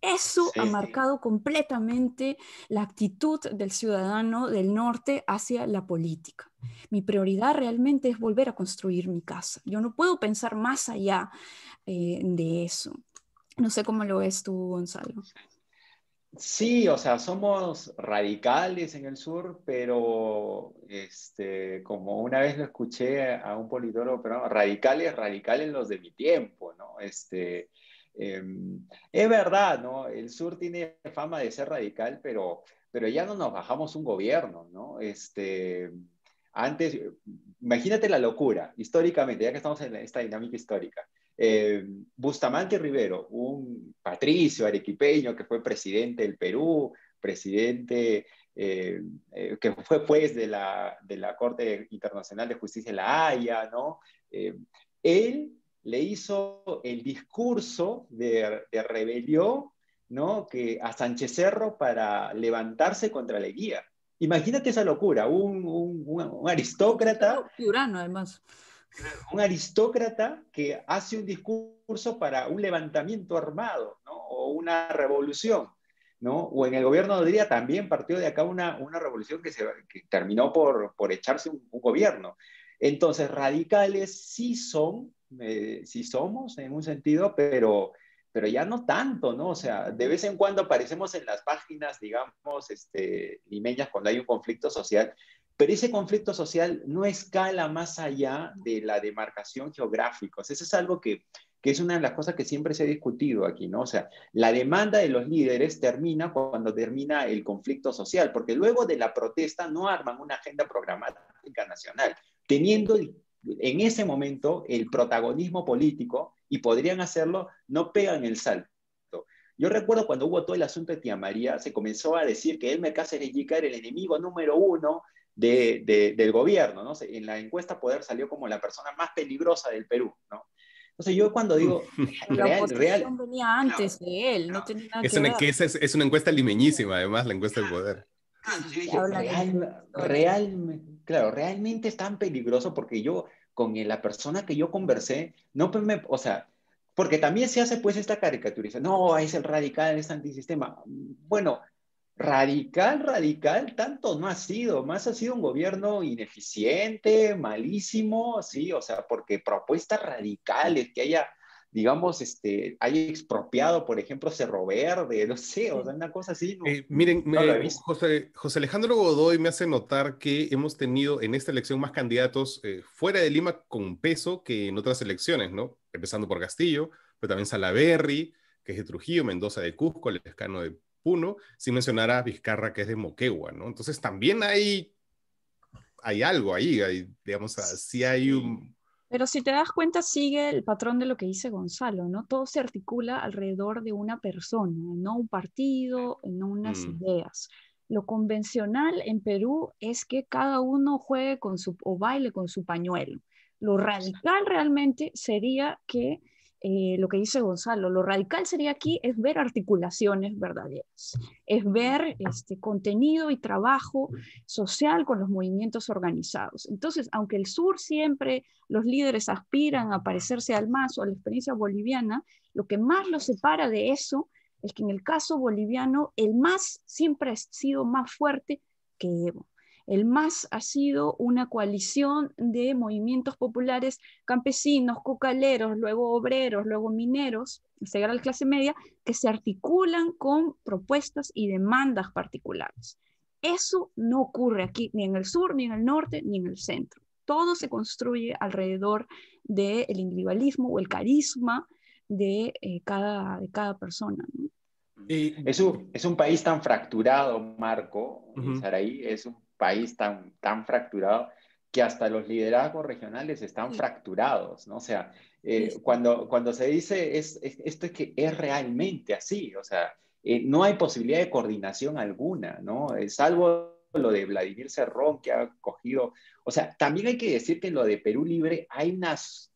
Eso ha marcado completamente la actitud del ciudadano del norte hacia la política. Mi prioridad realmente es volver a construir mi casa. Yo no puedo pensar más allá eh, de eso. No sé cómo lo ves tú, Gonzalo. Sí, o sea, somos radicales en el sur, pero este, como una vez lo escuché a un politólogo, pero radicales, radicales los de mi tiempo, ¿no? Este, Em, es verdad, ¿no? El sur tiene fama de ser radical, pero, pero ya no nos bajamos un gobierno, ¿no? Este, antes, imagínate la locura, históricamente, ya que estamos en esta dinámica histórica. Em, Bustamante Rivero, un patricio arequipeño que fue presidente del Perú, presidente em, eh, que fue juez de la, de la, Corte Internacional de Justicia de la Haya, ¿no? él le hizo el discurso de, rebelión ¿no? que, a Sánchez Cerro para levantarse contra la guía. Imagínate esa locura, un, aristócrata. además. Un aristócrata que hace un discurso para un levantamiento armado ¿no? o una revolución. ¿no? O en el gobierno de Odría también partió de acá una, una revolución que, terminó por, por echarse un, gobierno. Entonces, radicales sí son eh, si sí somos en un sentido, pero, pero ya no tanto, ¿no? O sea, de vez en cuando aparecemos en las páginas, digamos, este, limeñas cuando hay un conflicto social, pero ese conflicto social no escala más allá de la demarcación geográfica. eso es algo que, que es una de las cosas que siempre se ha discutido aquí, ¿no? O sea, la demanda de los líderes termina cuando termina el conflicto social, porque luego de la protesta no arman una agenda programática nacional, teniendo el en ese momento el protagonismo político, y podrían hacerlo, no pegan el salto. Yo recuerdo cuando hubo todo el asunto de Tía María, se comenzó a decir que Elmer Cáceres Yica era el enemigo número uno de, del gobierno, ¿no? En la encuesta Poder salió como la persona más peligrosa del Perú, ¿no? Entonces yo cuando digo real, venía antes de él, no, es una, es, es, una encuesta limeñísima, además la encuesta del poder. Ah, real, claro, realmente es tan peligroso porque yo con la persona que yo conversé, no pues me, o sea, porque también se hace pues esta caricaturiza, no, es el radical, es antisistema. Bueno, radical, radical, tanto no ha sido, más ha sido un gobierno ineficiente, malísimo, sí, o sea, porque propuestas radicales, que haya digamos, este, hay expropiado, por ejemplo, Cerro Verde, no sé, o sea, una cosa así. Eh, miren, José, José, Alejandro Godoy me hace notar que hemos tenido en esta elección más candidatos eh, fuera de Lima con peso que en otras elecciones, ¿no? Empezando por Castillo, pero también Salaberry, que es de Trujillo, Mendoza de Cusco, el escano de Puno, sin mencionar a Vizcarra, que es de Moquegua, ¿no? Entonces también hay, hay algo ahí, digamos, si hay un pero si te das cuenta, sigue el patrón de lo que dice Gonzalo, ¿no? Todo se articula alrededor de una persona, no un partido, no unas mm. ideas. Lo convencional en Perú es que cada uno juegue con su, o baile con su pañuelo. Lo radical realmente sería que eh, lo que dice Gonzalo, lo radical sería aquí es ver articulaciones verdaderas, es ver este contenido y trabajo social con los movimientos organizados. Entonces, aunque el sur siempre los líderes aspiran a parecerse al MAS o a la experiencia boliviana, lo que más los separa de eso es que en el caso boliviano el MAS siempre ha sido más fuerte que Evo. El MAS ha sido una coalición de movimientos populares campesinos, cocaleros, luego obreros, luego mineros, llegar a la clase media, que se articulan con propuestas y demandas particulares. Eso no ocurre aquí, ni en el sur, ni en el norte, ni en el centro. Todo se construye alrededor del individualismo o el carisma de, eh, cada, de cada persona. Y... Es, un, país tan fracturado, Marco, uh ahí eso es un país tan, tan fracturado que hasta los liderazgos regionales están fracturados, ¿no? O sea, eh, cuando, cuando se dice es, esto es que es realmente así, o sea, eh, no hay posibilidad de coordinación alguna, ¿no? salvo lo de Vladimir Cerrón que ha cogido, o sea, también hay que decir que en lo de Perú Libre hay unas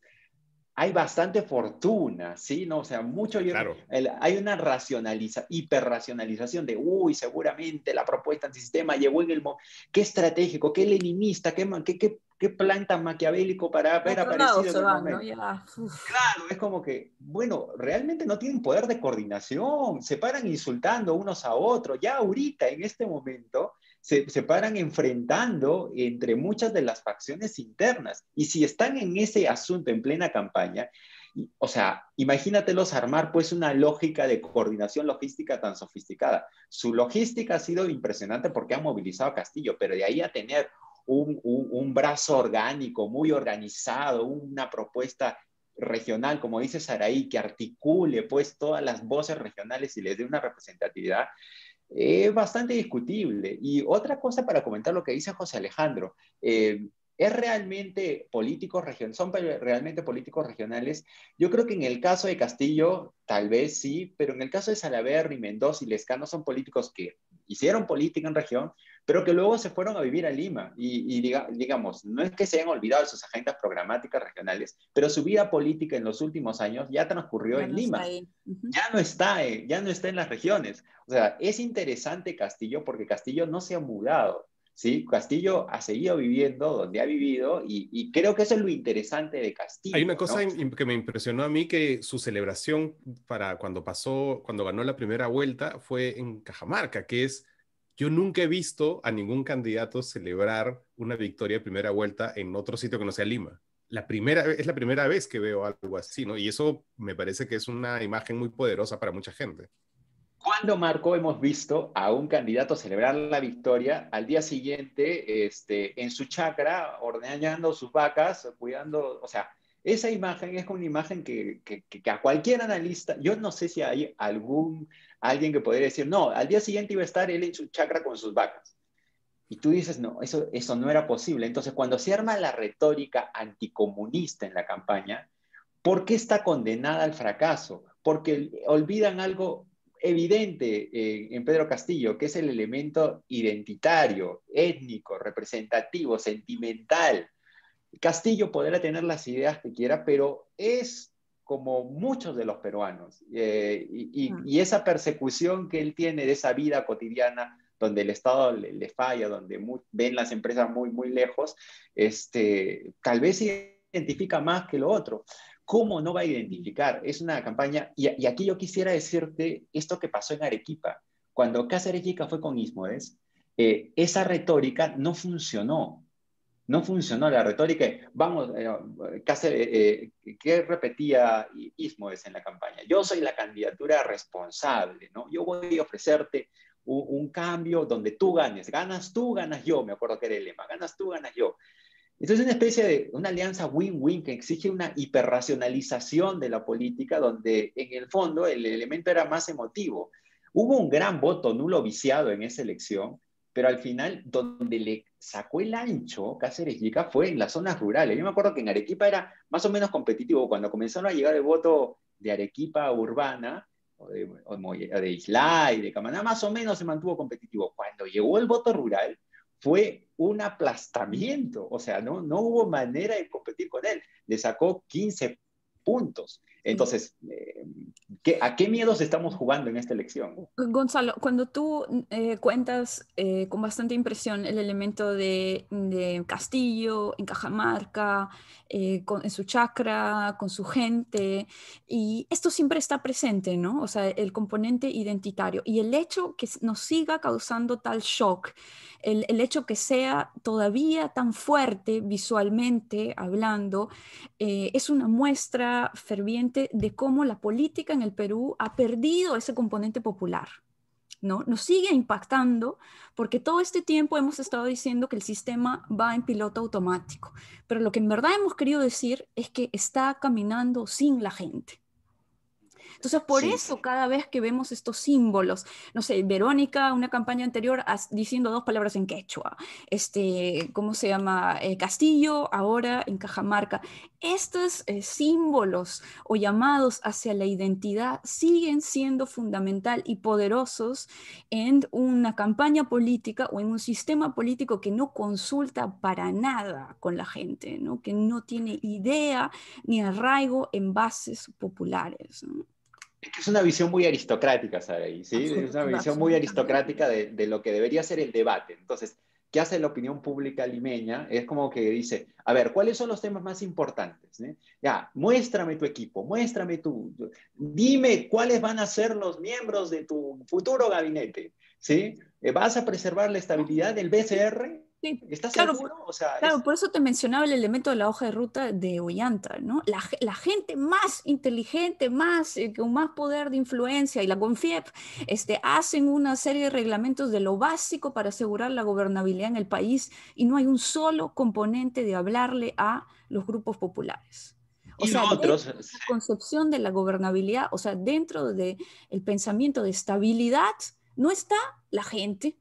hay bastante fortuna, ¿sí? No, o sea, mucho... hay una racionaliza, hiperracionalización de, uy, seguramente la propuesta antisistema llegó en el... Qué estratégico, qué leninista, qué, qué, qué, planta maquiavélico para haber aparecido Claro, es como que, bueno, realmente no tienen poder de coordinación, se paran insultando unos a otros, ya ahorita, en este momento, se, paran enfrentando entre muchas de las facciones internas. Y si están en ese asunto en plena campaña, o sea, imagínatelos armar pues una lógica de coordinación logística tan sofisticada. Su logística ha sido impresionante porque ha movilizado a Castillo, pero de ahí a tener un, brazo orgánico, muy organizado, una propuesta regional, como dice Saraí, que articule pues todas las voces regionales y les dé una representatividad, es bastante discutible. Y otra cosa para comentar lo que dice José Alejandro, eh, ¿Es realmente políticos regionales? ¿Son realmente políticos regionales? Yo creo que en el caso de Castillo, tal vez sí, pero en el caso de Salaverry, Mendoza y Lescano son políticos que hicieron política en región, pero que luego se fueron a vivir a Lima. Y, digamos, no es que se hayan olvidado de sus agendas programáticas regionales, pero su vida política en los últimos años ya transcurrió en Lima. Ya no está, eh, ya no está en las regiones. O sea, es interesante Castillo porque Castillo no se ha mudado. ¿sí? Castillo ha seguido viviendo donde ha vivido y, creo que eso es lo interesante de Castillo. Hay una cosa que me impresionó a mí que su celebración para cuando pasó, cuando ganó la primera vuelta fue en Cajamarca, que es, yo nunca he visto a ningún candidato celebrar una victoria de primera vuelta en otro sitio que no sea Lima. La primera, es la primera vez que veo algo así, ¿no? Y eso me parece que es una imagen muy poderosa para mucha gente. ¿Cuándo, Marco, hemos visto a un candidato celebrar la victoria al día siguiente este, en su chacra, ordeñando sus vacas, cuidando? O sea, esa imagen es una imagen que, que, que, a cualquier analista, yo no sé si hay algún, alguien que podría decir, no, al día siguiente iba a estar él en su chacra con sus vacas. Y tú dices, no, eso, eso no era posible. Entonces, cuando se arma la retórica anticomunista en la campaña, ¿por qué está condenada al fracaso? Porque olvidan algo evidente eh, en, Pedro Castillo, que es el elemento identitario, étnico, representativo, sentimental. Castillo podrá tener las ideas que quiera, pero es como muchos de los peruanos. Eh, mm. y, esa persecución que él tiene de esa vida cotidiana, donde el Estado le, falla, donde ven las empresas muy, muy lejos, este, tal vez se identifica más que lo otro. ¿Cómo no va a identificar? Es una campaña, y, aquí yo quisiera decirte esto que pasó en Arequipa. Cuando Cáceres Yica fue con Ismoes, eh, esa retórica no funcionó. No funcionó la retórica. Vamos, eh, eh, ¿qué repetía Ismoes en la campaña? Yo soy la candidatura responsable, ¿no? Yo voy a ofrecerte un, un, cambio donde tú ganes. Ganas tú, ganas yo. Me acuerdo que era el lema. Ganas tú, ganas yo. Esto es una especie de una alianza win-win que exige una hiperracionalización de la política, donde en el fondo el elemento era más emotivo. Hubo un gran voto nulo viciado en esa elección, pero al final donde le sacó el ancho Cáceres yica fue en las zonas rurales. Yo me acuerdo que en Arequipa era más o menos competitivo. Cuando comenzaron a llegar el voto de Arequipa urbana, o de, o de de Camaná, más o menos se mantuvo competitivo. Cuando llegó el voto rural, fue un aplastamiento, o sea, no, no hubo manera de competir con él. Le sacó 15 puntos. Entonces, eh, ¿a qué miedos estamos jugando en esta elección? Gonzalo, cuando tú eh, cuentas eh, con bastante impresión el elemento de, Castillo, en Cajamarca, con, en su chacra, con su gente, y esto siempre está presente, ¿no? O sea, el componente identitario y el hecho que nos siga causando tal shock, el hecho que sea todavía tan fuerte visualmente hablando, es una muestra ferviente de cómo la política en el Perú ha perdido ese componente popular. ¿no? Nos sigue impactando porque todo este tiempo hemos estado diciendo que el sistema va en piloto automático, pero lo que en verdad hemos querido decir es que está caminando sin la gente. Entonces, por eso cada vez que vemos estos símbolos, no sé, Verónica, una campaña anterior diciendo dos palabras en quechua, este, ¿cómo se llama? Eh, Castillo, ahora en Cajamarca. Estos eh, símbolos o llamados hacia la identidad siguen siendo fundamental y poderosos en una campaña política o en un sistema político que no consulta para nada con la gente, ¿no? que no tiene idea ni arraigo en bases populares. ¿no? Es una visión muy aristocrática, ¿sabes? ¿Sí? Es una visión muy aristocrática de, lo que debería ser el debate. Entonces, ¿qué hace la opinión pública limeña? Es como que dice, a ver, ¿cuáles son los temas más importantes? Ya, muéstrame tu equipo, muéstrame tu, dime cuáles van a ser los miembros de tu futuro gabinete, ¿sí? Eh, ¿Vas a preservar la estabilidad del BCR? claro, por eso te mencionaba el elemento de la hoja de ruta de Ollanta, ¿no? La, gente más inteligente, más, eh, con más poder de influencia y la CONFIEP este, hacen una serie de reglamentos de lo básico para asegurar la gobernabilidad en el país y no hay un solo componente de hablarle a los grupos populares. O sea, otros. la concepción de la gobernabilidad, o sea, dentro del el pensamiento de estabilidad, no está la gente,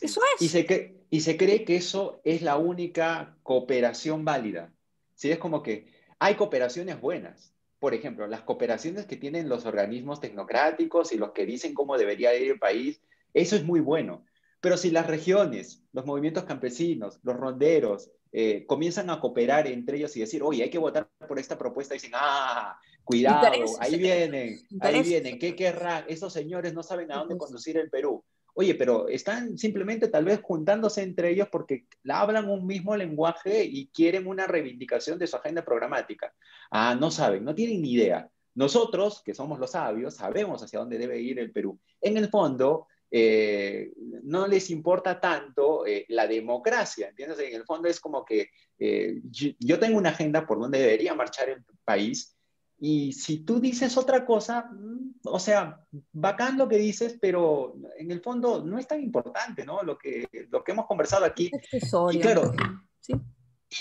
eso es. Y se, y se cree que eso es la única cooperación válida. Sí, es como que hay cooperaciones buenas. Por ejemplo, las cooperaciones que tienen los organismos tecnocráticos y los que dicen cómo debería ir el país, eso es muy bueno. Pero si las regiones, los movimientos campesinos, los ronderos, eh, comienzan a cooperar entre ellos y decir, oye, hay que votar por esta propuesta, y dicen, ah, cuidado, ahí vienen, ahí vienen, ¿qué querrá Esos señores no saben a dónde conducir el Perú oye, pero están simplemente tal vez juntándose entre ellos porque hablan un mismo lenguaje y quieren una reivindicación de su agenda programática. Ah, no saben, no tienen ni idea. Nosotros, que somos los sabios, sabemos hacia dónde debe ir el Perú. En el fondo, eh, no les importa tanto eh, la democracia, ¿entiendes? En el fondo es como que eh, yo tengo una agenda por donde debería marchar el país y si tú dices otra cosa, mm, o sea, bacán lo que dices, pero en el fondo no es tan importante, ¿no? Lo que, lo que hemos conversado aquí. Es y claro,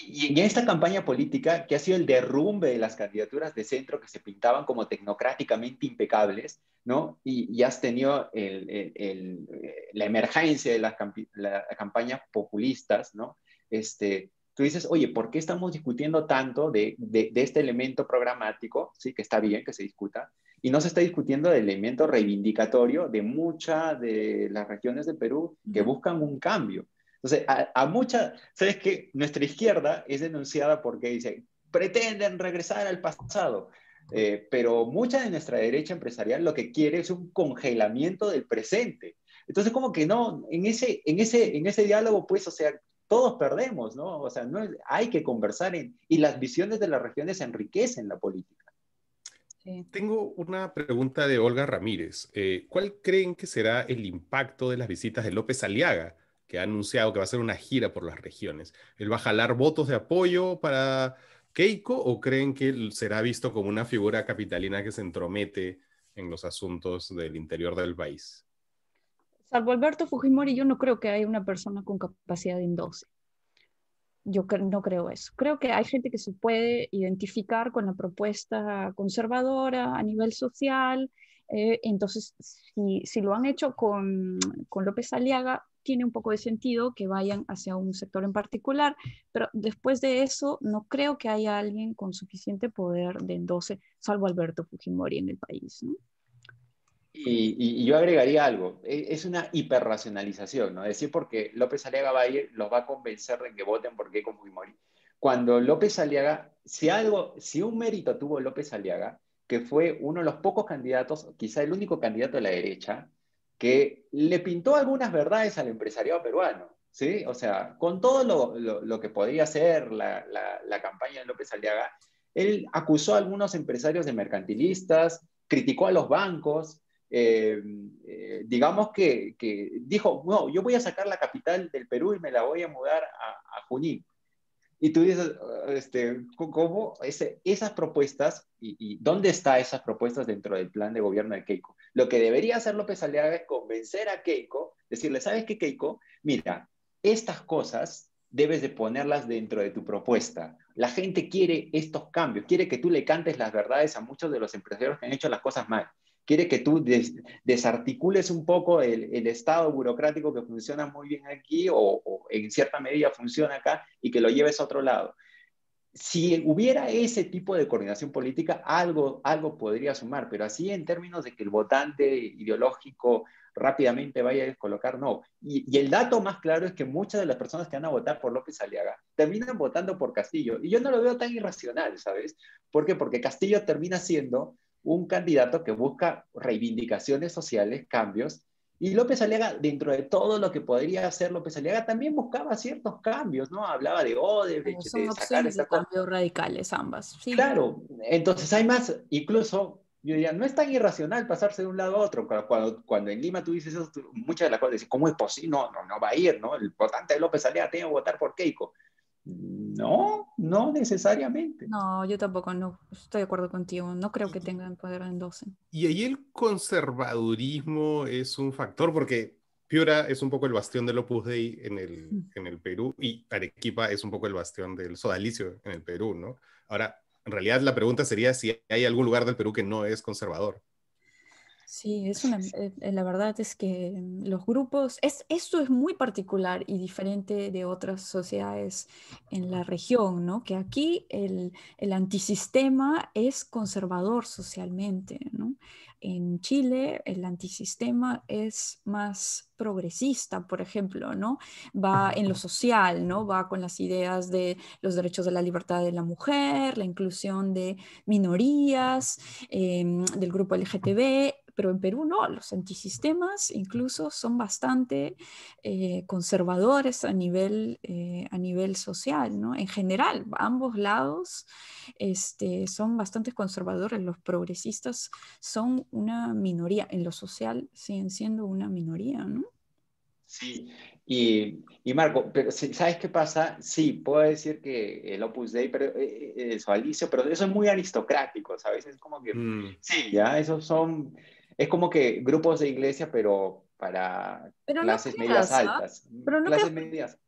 y, en esta campaña política, que ha sido el derrumbe de las candidaturas de centro que se pintaban como tecnocráticamente impecables, ¿no? Y, has tenido eh, la emergencia de las campañas populistas, ¿no? Este, tú dices, oye, ¿por qué estamos discutiendo tanto de, de, este elemento programático? Sí, que está bien que se discuta, y no se está discutiendo del elemento reivindicatorio de muchas de las regiones de Perú que buscan un cambio. Entonces, a, a muchas, ¿sabes qué? Nuestra izquierda es denunciada porque dice, pretenden regresar al pasado. Eh, pero mucha de nuestra derecha empresarial lo que quiere es un congelamiento del presente. Entonces, como que no, en ese, en ese, en ese diálogo, pues, o sea, todos perdemos, ¿no? O sea, hay que conversar y las visiones de las regiones enriquecen la política. Tengo una pregunta de Olga Ramírez. Eh, ¿Cuál creen que será el impacto de las visitas de López Aliaga, que ha anunciado que va a hacer una gira por las regiones? ¿El va a jalar votos de apoyo para Keiko o creen que será visto como una figura capitalina que se entromete en los asuntos del interior del país? Salvo Alberto Fujimori, yo no creo que haya una persona con capacidad de endoce. Yo no creo eso. Creo que hay gente que se puede identificar con la propuesta conservadora a nivel social. Eh, entonces, si, lo han hecho con, López Aliaga, tiene un poco de sentido que vayan hacia un sector en particular, pero después de eso no creo que haya alguien con suficiente poder de 12, salvo Alberto Fujimori en el país. Y, yo agregaría algo, e, es una hiperracionalización, ¿no? Decir porque López Aliaga va a ir, los va a convencer de que voten porque como Fujimori. Cuando López Aliaga, si algo, si un mérito tuvo López Aliaga, que fue uno de los pocos candidatos, quizá el único candidato de la derecha, que le pintó algunas verdades al empresariado peruano, ¿sí? O sea, con todo lo, lo, que podría ser la, la, la campaña de López Aliaga, él acusó a algunos empresarios de mercantilistas, criticó a los bancos, eh, eh, digamos que, dijo, no, yo voy a sacar la capital del Perú y me la voy a mudar a, Junín. Y tú dices, ah, este, ¿cómo esas propuestas y, dónde están esas propuestas dentro del plan de gobierno de Keiko? Lo que debería hacer López Aliaga es convencer a Keiko, decirle, ¿sabes qué, Keiko? Mira, estas cosas debes de ponerlas dentro de tu propuesta. La gente quiere estos cambios, quiere que tú le cantes las verdades a muchos de los empresarios que han hecho las cosas mal quiere que tú desarticules un poco el, estado burocrático que funciona muy bien aquí o, en cierta medida funciona acá y que lo lleves a otro lado. Si hubiera ese tipo de coordinación política, algo, algo podría sumar, pero así en términos de que el votante ideológico rápidamente vaya a descolocar, no. Y, y, el dato más claro es que muchas de las personas que van a votar por López Aliaga terminan votando por Castillo. Y yo no lo veo tan irracional, ¿sabes? ¿Por qué? Porque Castillo termina siendo un candidato que busca reivindicaciones sociales, cambios, y López Aliaga, dentro de todo lo que podría hacer López Aliaga, también buscaba ciertos cambios, ¿no? Hablaba de ODE, de, son cambios radicales ambas. Sí. Claro, entonces hay más, incluso yo diría, no es tan irracional pasarse de un lado a otro. Cuando, cuando en Lima tú dices eso, muchas de las cosas dices, ¿cómo es posible? No, no, no va a ir, ¿no? El votante de López Aliaga tiene que votar por Keiko. No, no necesariamente. No, yo tampoco no estoy de acuerdo contigo. No creo que tengan poder en 12. Y ahí el conservadurismo es un factor, porque Piura es un poco el bastión del Opus Dei en el, mm. en el Perú y Arequipa es un poco el bastión del sodalicio en el Perú, ¿no? Ahora, en realidad la pregunta sería si hay algún lugar del Perú que no es conservador. Sí, es eh, eh, la verdad es que mm, los grupos, es, eso es muy particular y diferente de otras sociedades en la región, ¿no? Que aquí el, antisistema es conservador socialmente, ¿no? En Chile el antisistema es más progresista, por ejemplo, ¿no? Va en lo social, ¿no? Va con las ideas de los derechos de la libertad de la mujer, la inclusión de minorías, em, del grupo LGTB pero en Perú no, los antisistemas incluso son bastante eh, conservadores a nivel, eh, a nivel social, ¿no? En general, ambos lados este, son bastante conservadores, los progresistas son una minoría, en lo social siguen siendo una minoría, ¿no? Sí, y, Marco, pero ¿sabes qué pasa? Sí, puedo decir que el Opus Dei, pero, eh, eso, eh, pero eso es muy aristocrático, ¿sabes? Es como que, mm. sí, ya, esos son es como que grupos de iglesia, pero para clases medias ¿ah? altas. clases medias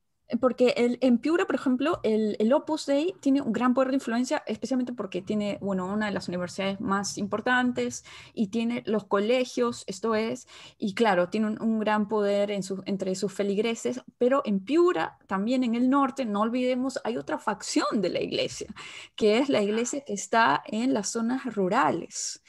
porque en Piura, por ejemplo, el, el, Opus Dei tiene un gran poder de influencia, especialmente porque tiene, bueno, una de las universidades más importantes y tiene los colegios, esto es, y claro, tiene un, gran poder en entre sus feligreses, pero en Piura, también en el norte, no olvidemos, hay otra facción de la iglesia, que es la iglesia que está en las zonas rurales.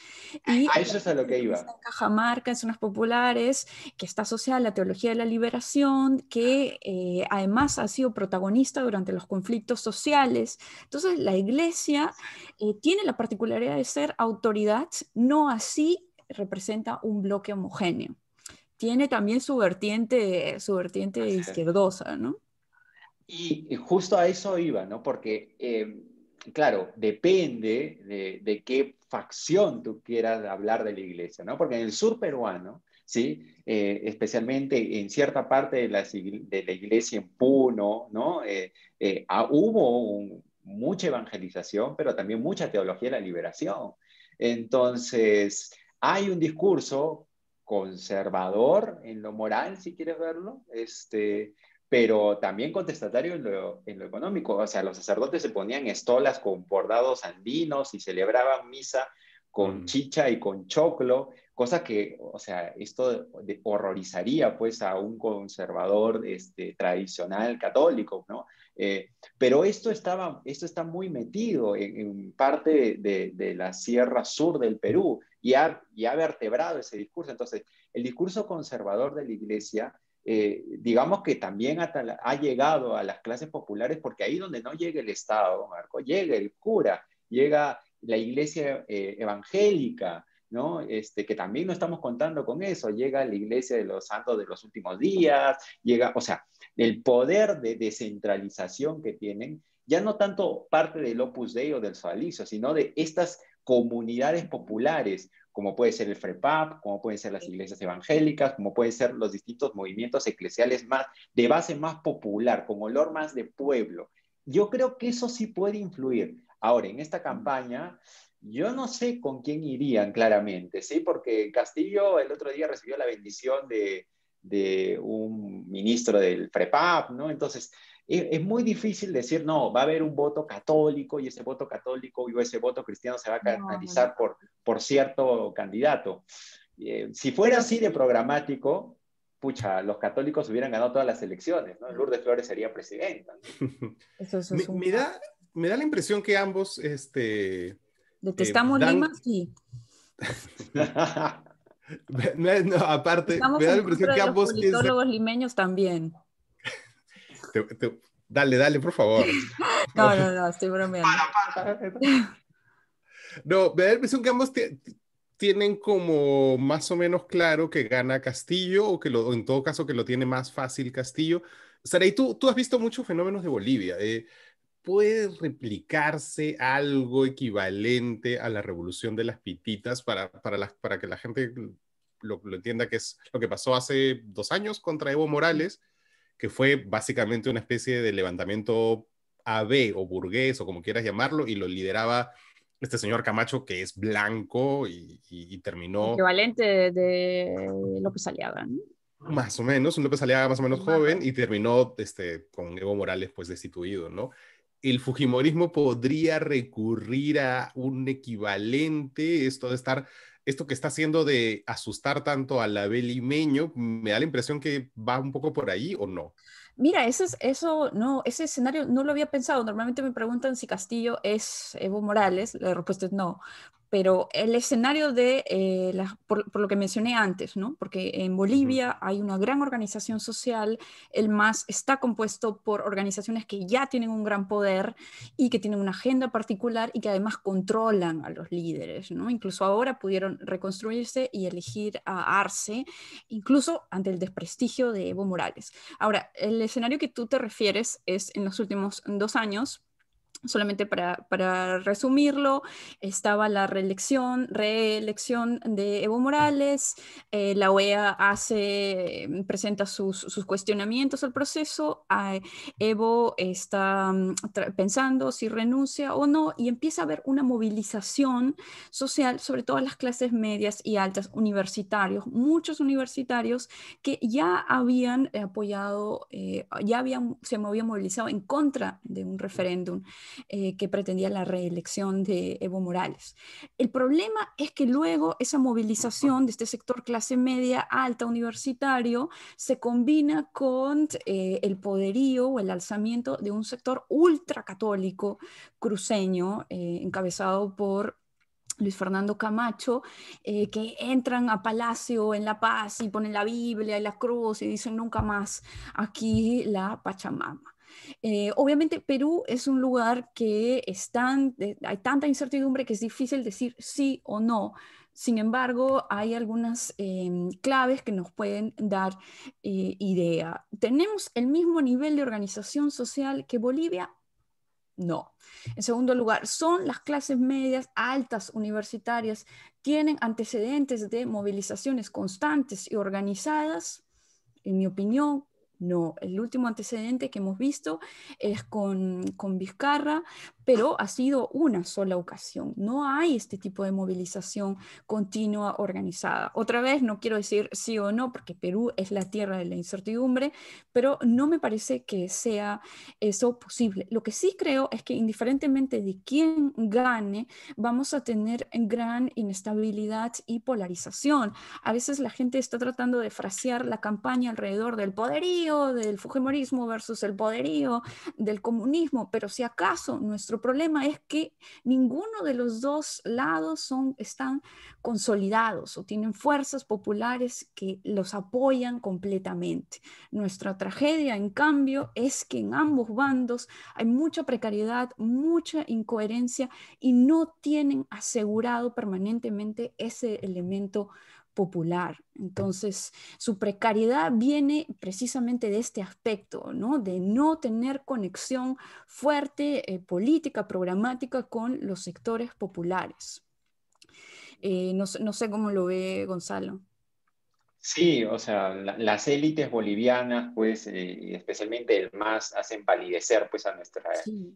Y a eso es a lo que iba. En Cajamarca, en zonas populares, que está asociada a la teología de la liberación, que eh, además ha sido protagonista durante los conflictos sociales. Entonces la iglesia eh, tiene la particularidad de ser autoridad, no así representa un bloque homogéneo. Tiene también su vertiente, su vertiente izquierdosa, ¿no? Y justo a eso iba, ¿no? Porque, eh, claro, depende de, de, qué facción tú quieras hablar de la iglesia, ¿no? Porque en el sur peruano, ¿sí? Eh, especialmente en cierta parte de la, de la iglesia en Puno, ¿no? Eh, eh, ah, hubo mucha evangelización, pero también mucha teología de la liberación. Entonces, hay un discurso conservador en lo moral, si quieres verlo, este, pero también contestatario en lo, económico. O sea, los sacerdotes se ponían estolas con bordados andinos y celebraban misa con mm. chicha y con choclo, cosa que, o sea, esto horrorizaría pues a un conservador este, tradicional católico, ¿no? Eh, pero esto, estaba, esto está muy metido en, parte de, la sierra sur del Perú y ha, y ha vertebrado ese discurso. Entonces, el discurso conservador de la iglesia eh, digamos que también ha llegado a las clases populares, porque ahí donde no llega el Estado, Marco, llega el cura, llega la iglesia eh, evangélica, este, que también no estamos contando con eso. Llega la iglesia de los santos de los últimos días, llega, o sea, el poder de descentralización que tienen, ya no tanto parte del Opus Dei o del Sualizo, sino de estas comunidades populares, como puede ser el FREPAP, como pueden ser las iglesias evangélicas, como pueden ser los distintos movimientos eclesiales más, de base más popular, con olor más de pueblo. Yo creo que eso sí puede influir. Ahora, en esta campaña, yo no sé con quién irían claramente, ¿sí? Porque Castillo el otro día recibió la bendición de, un ministro del FREPAP, ¿no? Entonces, e, es, muy difícil decir, no, va a haber un voto católico y ese voto católico o ese voto cristiano se va a canalizar Por, por cierto candidato. Eh, si fuera así de programático, pucha, los católicos hubieran ganado todas las elecciones, ¿no? Lourdes Flores sería presidenta. da, me da la impresión que ambos, este, Detestamos eh, Lima, sí. no, aparte, Estamos me da la impresión que ambos. Los politólogos limeños también. Dale, dale, por favor. no, no, no, estoy bromeando. No, me da la impresión que ambos tienen como más o menos claro que gana Castillo o que lo, en todo caso que lo tiene más fácil Castillo. Saray, tú, tú has visto muchos fenómenos de Bolivia. Eh, puede replicarse algo equivalente a la revolución de las pititas para, para, para que la gente lo, entienda que es lo que pasó hace dos años contra Evo Morales, que fue básicamente una especie de levantamiento AB o burgués o como quieras llamarlo, y lo lideraba este señor Camacho que es blanco y, terminó... Equivalente de, López Aliaga, ¿no? Más o menos, un López Aliaga más o menos joven y terminó este, con Evo Morales pues destituido, ¿no? el Fujimorismo podría recurrir a un equivalente, esto de estar, esto que está haciendo de asustar tanto a la Belimeño, me da la impresión que va un poco por ahí o no. Mira, eso, es, eso no, ese escenario no lo había pensado. Normalmente me preguntan si Castillo es Evo Morales, la respuesta es no, pero el escenario de, eh, por, lo que mencioné antes, ¿no? porque en Bolivia hay una gran organización social, el MAS está compuesto por organizaciones que ya tienen un gran poder y que tienen una agenda particular y que además controlan a los líderes. ¿no? Incluso ahora pudieron reconstruirse y elegir a Arce, incluso ante el desprestigio de Evo Morales. Ahora, el escenario que tú te refieres es en los últimos dos años, solamente para, resumirlo, estaba la reelección, reelección de Evo Morales, eh, la OEA hace, mm, presenta sus, cuestionamientos al proceso, ah, Evo está mm, pensando si renuncia o no y empieza a haber una movilización social, sobre todo las clases medias y altas, universitarios, muchos universitarios que ya habían apoyado, eh, ya habían, se habían movilizado en contra de un referéndum. Eh, que pretendía la reelección de Evo Morales. El problema es que luego esa movilización de este sector clase media alta universitario se combina con eh, el poderío o el alzamiento de un sector ultracatólico cruceño eh, encabezado por Luis Fernando Camacho, que entran a Palacio en La Paz y ponen la Biblia y la cruz y dicen nunca más aquí la Pachamama. Eh, obviamente Perú es un lugar que eh, hay tanta incertidumbre que es difícil decir sí o no. Sin embargo, hay algunas em, claves que nos pueden dar eh, idea. ¿Tenemos el mismo nivel de organización social que Bolivia? No. En segundo lugar, son las clases medias altas universitarias, tienen antecedentes de movilizaciones constantes y organizadas. En mi opinión, no, el último antecedente que hemos visto es con, Vizcarra pero ha sido una sola ocasión. No hay este tipo de movilización continua organizada. Otra vez, no quiero decir sí o no, porque Perú es la tierra de la incertidumbre, pero no me parece que sea eso posible. Lo que sí creo es que indiferentemente de quién gane, vamos a tener gran inestabilidad y polarización. A veces la gente está tratando de frasear la campaña alrededor del poderío, del Fujimorismo versus el poderío, del comunismo, pero si acaso nuestro el problema es que ninguno de los dos lados son, están consolidados o tienen fuerzas populares que los apoyan completamente. Nuestra tragedia, en cambio, es que en ambos bandos hay mucha precariedad, mucha incoherencia y no tienen asegurado permanentemente ese elemento popular. Entonces, su precariedad viene precisamente de este aspecto, ¿no? De no tener conexión fuerte, eh, política, programática con los sectores populares. Eh, no, sé cómo lo ve Gonzalo. Sí, o sea, las élites bolivianas, pues, eh, especialmente el MAS, hacen palidecer, pues, a nuestra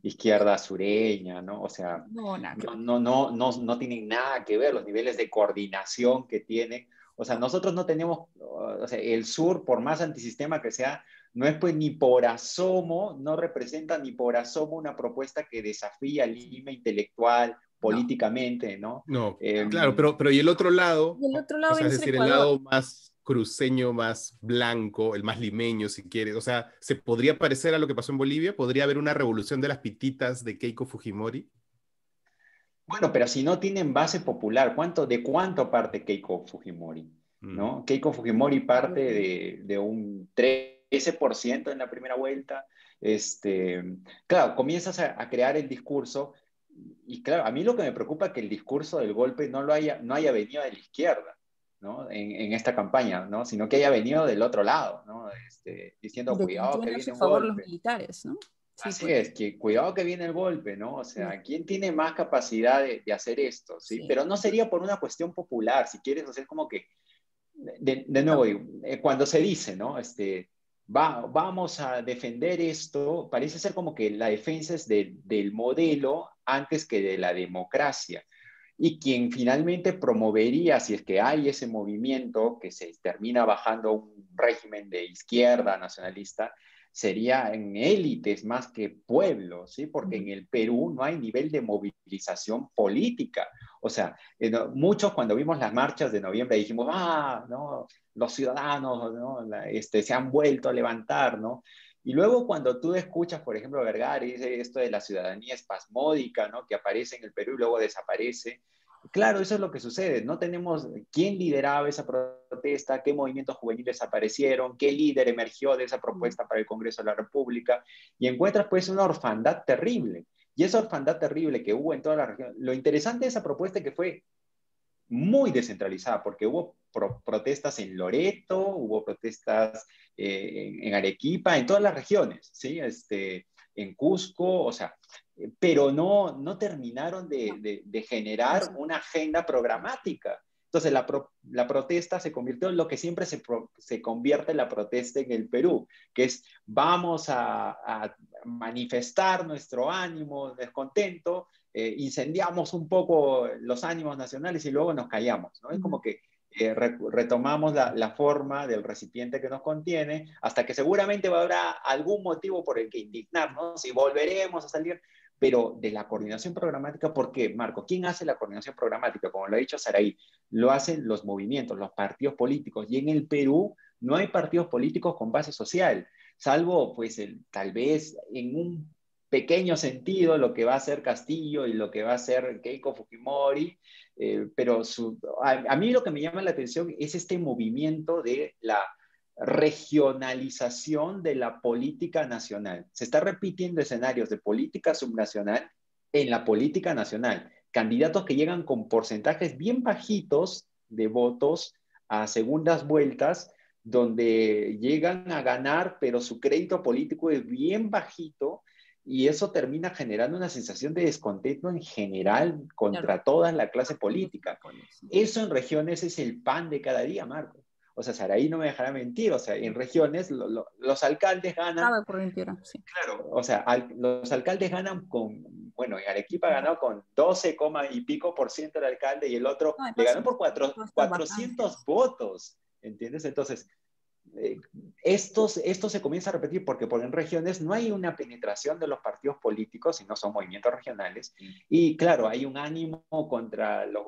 izquierda sureña, ¿no? O sea, no no, no, no, tienen nada que ver los niveles de coordinación que tienen. O sea, nosotros no tenemos, o sea, el sur, por más antisistema que sea, no es pues ni por asomo, no representa ni por asomo una propuesta que desafía el Lima intelectual, políticamente, ¿no? No, em, claro, pero, pero y el otro lado, el otro lado es decir, el lado más cruceño más blanco, el más limeño, si quieres. O sea, ¿se podría parecer a lo que pasó en Bolivia? ¿Podría haber una revolución de las pititas de Keiko Fujimori? Bueno, pero si no tienen base popular, ¿cuánto, ¿de cuánto parte Keiko Fujimori? Mm. ¿no? Keiko Fujimori parte de, un 13% en la primera vuelta. Este, claro, comienzas a, crear el discurso y claro, a mí lo que me preocupa es que el discurso del golpe no, lo haya, no haya venido de la izquierda. En, esta campaña, ¿no? sino que haya venido del otro lado, ¿no? Este, diciendo cuidado que, viene un golpe. Así pues. es, que cuidado que viene el golpe, ¿no? O sea, ¿quién tiene más capacidad de, hacer esto? ¿sí? Pero no sería por una cuestión popular, si quieres hacer como que, de, nuevo, eh, cuando se dice, ¿no? Este, va, vamos a defender esto, parece ser como que la defensa es del modelo antes que de la democracia y quien finalmente promovería, si es que hay ese movimiento que se termina bajando un régimen de izquierda nacionalista, sería en élites más que pueblos, ¿sí? porque en el Perú no hay nivel de movilización política. O sea, eh, muchos cuando vimos las marchas de noviembre dijimos, ah, los ciudadanos Este, se han vuelto a levantar, ¿no? Y luego cuando tú escuchas, por ejemplo, Vergara dice esto de la ciudadanía espasmódica, ¿no? Que aparece en el Perú y luego desaparece, Claro, eso es lo que sucede. No tenemos eh, quién lideraba esa protesta, qué movimientos juveniles aparecieron, qué líder emergió de esa propuesta para el Congreso de la República. Y encuentras pues una orfandad terrible. Y esa orfandad terrible que hubo en toda la región. Lo interesante de esa propuesta es que fue muy descentralizada, porque hubo protestas en Loreto, hubo protestas eh, en, Arequipa, en todas las regiones, ¿sí? Este, en Cusco, o sea, eh, pero no, no terminaron de, generar una agenda programática. Entonces, la, protesta se convirtió en lo que siempre se, convierte en la protesta en el Perú, que es vamos a, manifestar nuestro ánimo, descontento, eh, incendiamos un poco los ánimos nacionales y luego nos callamos, ¿no? Es como que eh, retomamos la, forma del recipiente que nos contiene, hasta que seguramente habrá algún motivo por el que indignarnos y volveremos a salir, pero de la coordinación programática, porque Marco? ¿Quién hace la coordinación programática? Como lo ha dicho Saraí, lo hacen los movimientos, los partidos políticos, y en el Perú no hay partidos políticos con base social, salvo pues tal vez en un pequeño sentido lo que va a ser Castillo y lo que va a ser Keiko Fujimori, eh, pero a, a, mí lo que me llama la atención es este movimiento de la regionalización de la política nacional. Se está repitiendo escenarios de política subnacional en la política nacional. Candidatos que llegan con porcentajes bien bajitos de votos a segundas vueltas, donde llegan a ganar, pero su crédito político es bien bajito y eso termina generando una sensación de descontento en general contra toda la clase política. Eso en regiones es el pan de cada día, Marco. O sea, Saraí no me dejará mentir, o sea, en regiones los alcaldes ganan... Por mentira, Claro, o sea, los alcaldes ganan con, bueno, en Arequipa ganó con 12, y pico por ciento el alcalde y el otro le pues ganó por cuatro, 400 votos, ¿entiendes? Entonces, eh, esto, esto se comienza a repetir porque por en regiones no hay una penetración de los partidos políticos, sino son movimientos regionales. Y claro, hay un ánimo contra, los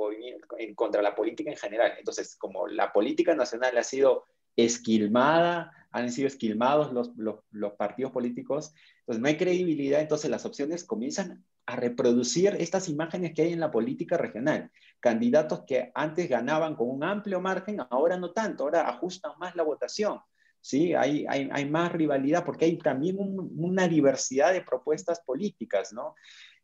contra la política en general. Entonces, como la política nacional ha sido esquilmada, han sido esquilmados los, partidos políticos, entonces pues no hay credibilidad, entonces las opciones comienzan a reproducir estas imágenes que hay en la política regional. Candidatos que antes ganaban con un amplio margen, ahora no tanto, ahora ajustan más la votación. ¿sí? Hay, hay, más rivalidad porque hay también una diversidad de propuestas políticas, ¿no?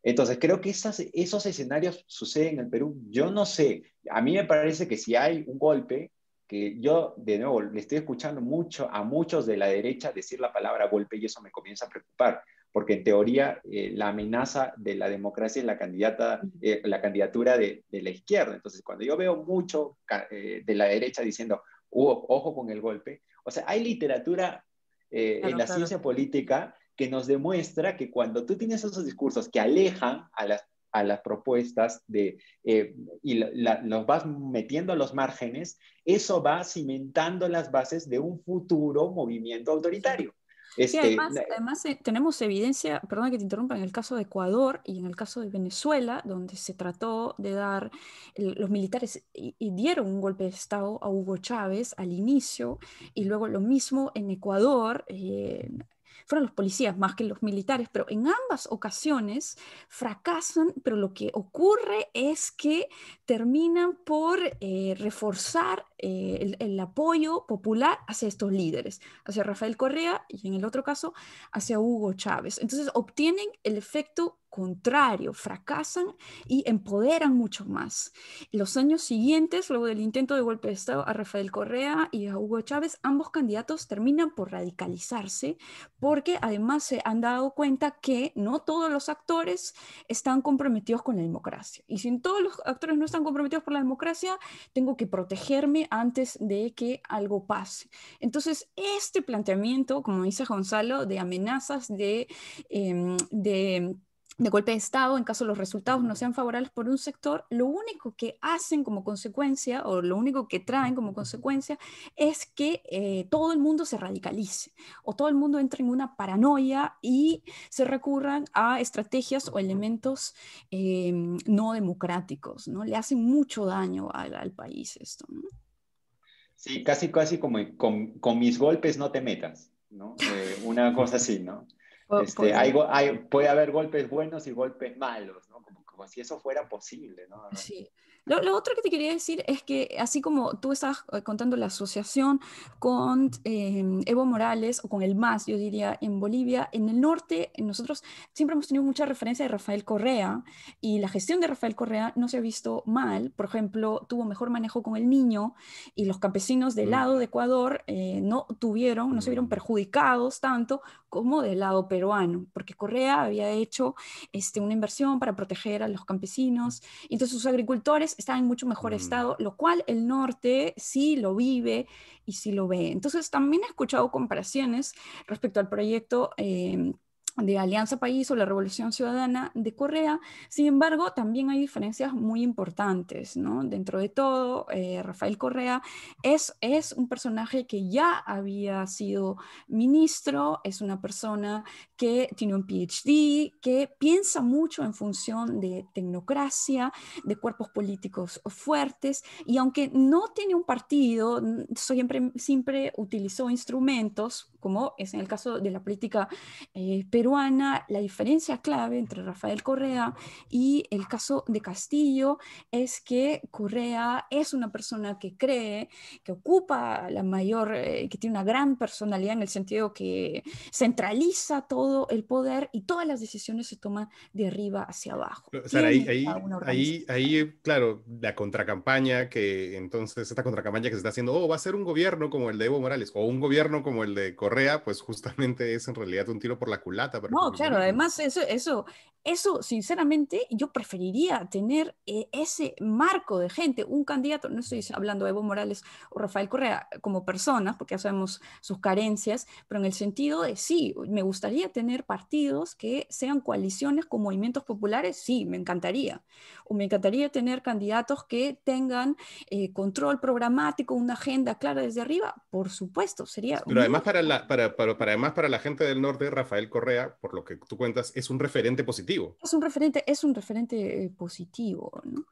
Entonces, creo que esos escenarios suceden en el Perú. Yo no sé, a mí me parece que si hay un golpe, que yo, de nuevo, le estoy escuchando mucho a muchos de la derecha decir la palabra golpe y eso me comienza a preocupar, porque en teoría eh, la amenaza de la democracia es la, candidata, eh, la candidatura de, la izquierda. Entonces, cuando yo veo mucho eh, de la derecha diciendo, ojo con el golpe, o sea, hay literatura en la ciencia política que nos demuestra que cuando tú tienes esos discursos que alejan a las a las propuestas de, eh, y los vas metiendo a los márgenes, eso va cimentando las bases de un futuro movimiento autoritario. Sí, este, además, eh, tenemos evidencia, perdón que te interrumpa, en el caso de Ecuador y en el caso de Venezuela, donde se trató de dar, los militares y, dieron un golpe de Estado a Hugo Chávez al inicio, y luego lo mismo en Ecuador. Eh, fueron los policías más que los militares, pero en ambas ocasiones fracasan, pero lo que ocurre es que terminan por eh, reforzar eh, el, apoyo popular hacia estos líderes, hacia Rafael Correa y en el otro caso hacia Hugo Chávez. Entonces obtienen el efecto contrario, fracasan y empoderan mucho más. Los años siguientes, luego del intento de golpe de Estado a Rafael Correa y a Hugo Chávez, ambos candidatos terminan por radicalizarse porque además se han dado cuenta que no todos los actores están comprometidos con la democracia. Y si todos los actores no están comprometidos por la democracia, tengo que protegerme antes de que algo pase. Entonces, este planteamiento, como dice Gonzalo, de amenazas de, em, de golpe de Estado, en caso los resultados no sean favorables por un sector, lo único que hacen como consecuencia, o lo único que traen como consecuencia, es que eh, todo el mundo se radicalice, o todo el mundo entre en una paranoia y se recurran a estrategias o elementos em, no democráticos, ¿no? Le hacen mucho daño al, al país esto, ¿no? Sí, casi, casi como con, mis golpes no te metas, ¿no? Eh, una cosa así, ¿no? Pues, este, pues, hay, puede haber golpes buenos y golpes malos, ¿no? como si eso fuera posible, ¿no? Sí. Lo, otro que te quería decir es que así como tú estabas eh, contando la asociación con em, Evo Morales o con el MAS, yo diría, en Bolivia, en el norte nosotros siempre hemos tenido mucha referencia de Rafael Correa y la gestión de Rafael Correa no se ha visto mal. Por ejemplo, tuvo mejor manejo con el niño y los campesinos del mm. lado de Ecuador eh, no tuvieron, no se vieron mm. perjudicados tanto como del lado peruano, porque Correa había hecho este, una inversión para proteger a los campesinos. y Entonces sus agricultores está en mucho mejor mm. estado, lo cual el norte sí lo vive y sí lo ve. Entonces, también he escuchado comparaciones respecto al proyecto. Em, de Alianza País o la Revolución Ciudadana de Correa. Sin embargo, también hay diferencias muy importantes, ¿no? Dentro de todo, eh, Rafael Correa es, es un personaje que ya había sido ministro, es una persona que tiene un PhD, que piensa mucho en función de tecnocracia, de cuerpos políticos fuertes, y aunque no tiene un partido, siempre, siempre utilizó instrumentos como es en el caso de la política eh, peruana, la diferencia clave entre Rafael Correa y el caso de Castillo es que Correa es una persona que cree, que ocupa la mayor, eh, que tiene una gran personalidad en el sentido que centraliza todo el poder y todas las decisiones se toman de arriba hacia abajo. ahí, ahí, claro, la contracampaña que entonces, esta contracampaña que se está haciendo, oh, va a ser un gobierno como el de Evo Morales o un gobierno como el de Correa Correa, pues justamente es en realidad un tiro por la culata. pero no, claro, además eso, eso, eso, sinceramente, yo preferiría tener eh, ese marco de gente, un candidato, no estoy hablando de Evo Morales o Rafael Correa como personas, porque ya sabemos sus carencias, pero en el sentido de sí, me gustaría tener partidos que sean coaliciones con movimientos populares, sí, me encantaría me encantaría tener candidatos que tengan eh, control programático, una agenda clara desde arriba, por supuesto, sería... Pero además para, la, para, para, además para la gente del norte, Rafael Correa, por lo que tú cuentas, es un referente positivo. Es un referente, es un referente eh, positivo, ¿no?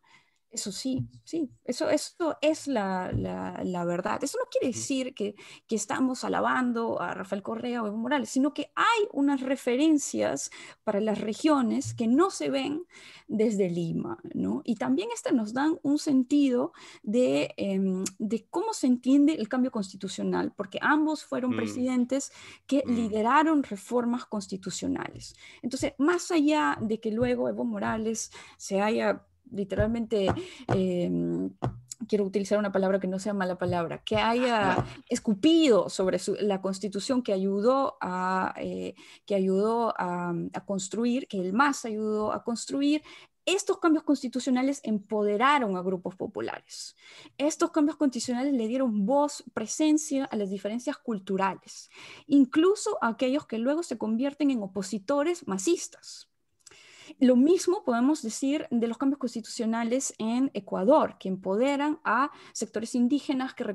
Eso sí, sí, eso, es la, verdad. Eso no quiere decir que, estamos alabando a Rafael Correa o Evo Morales, sino que hay unas referencias para las regiones que no se ven desde Lima, ¿no? Y también estas nos dan un sentido de, em, cómo se entiende el cambio constitucional, porque ambos fueron mm. presidentes que mm. lideraron reformas constitucionales. Entonces, más allá de que luego Evo Morales se haya literalmente, em, quiero utilizar una palabra que no sea mala palabra, que haya escupido sobre la constitución que ayudó, a, eh, que ayudó a, a construir, que el MAS ayudó a construir, estos cambios constitucionales empoderaron a grupos populares. Estos cambios constitucionales le dieron voz, presencia a las diferencias culturales, incluso a aquellos que luego se convierten en opositores masistas. Lo mismo podemos decir de los cambios constitucionales en Ecuador, que empoderan a sectores indígenas que,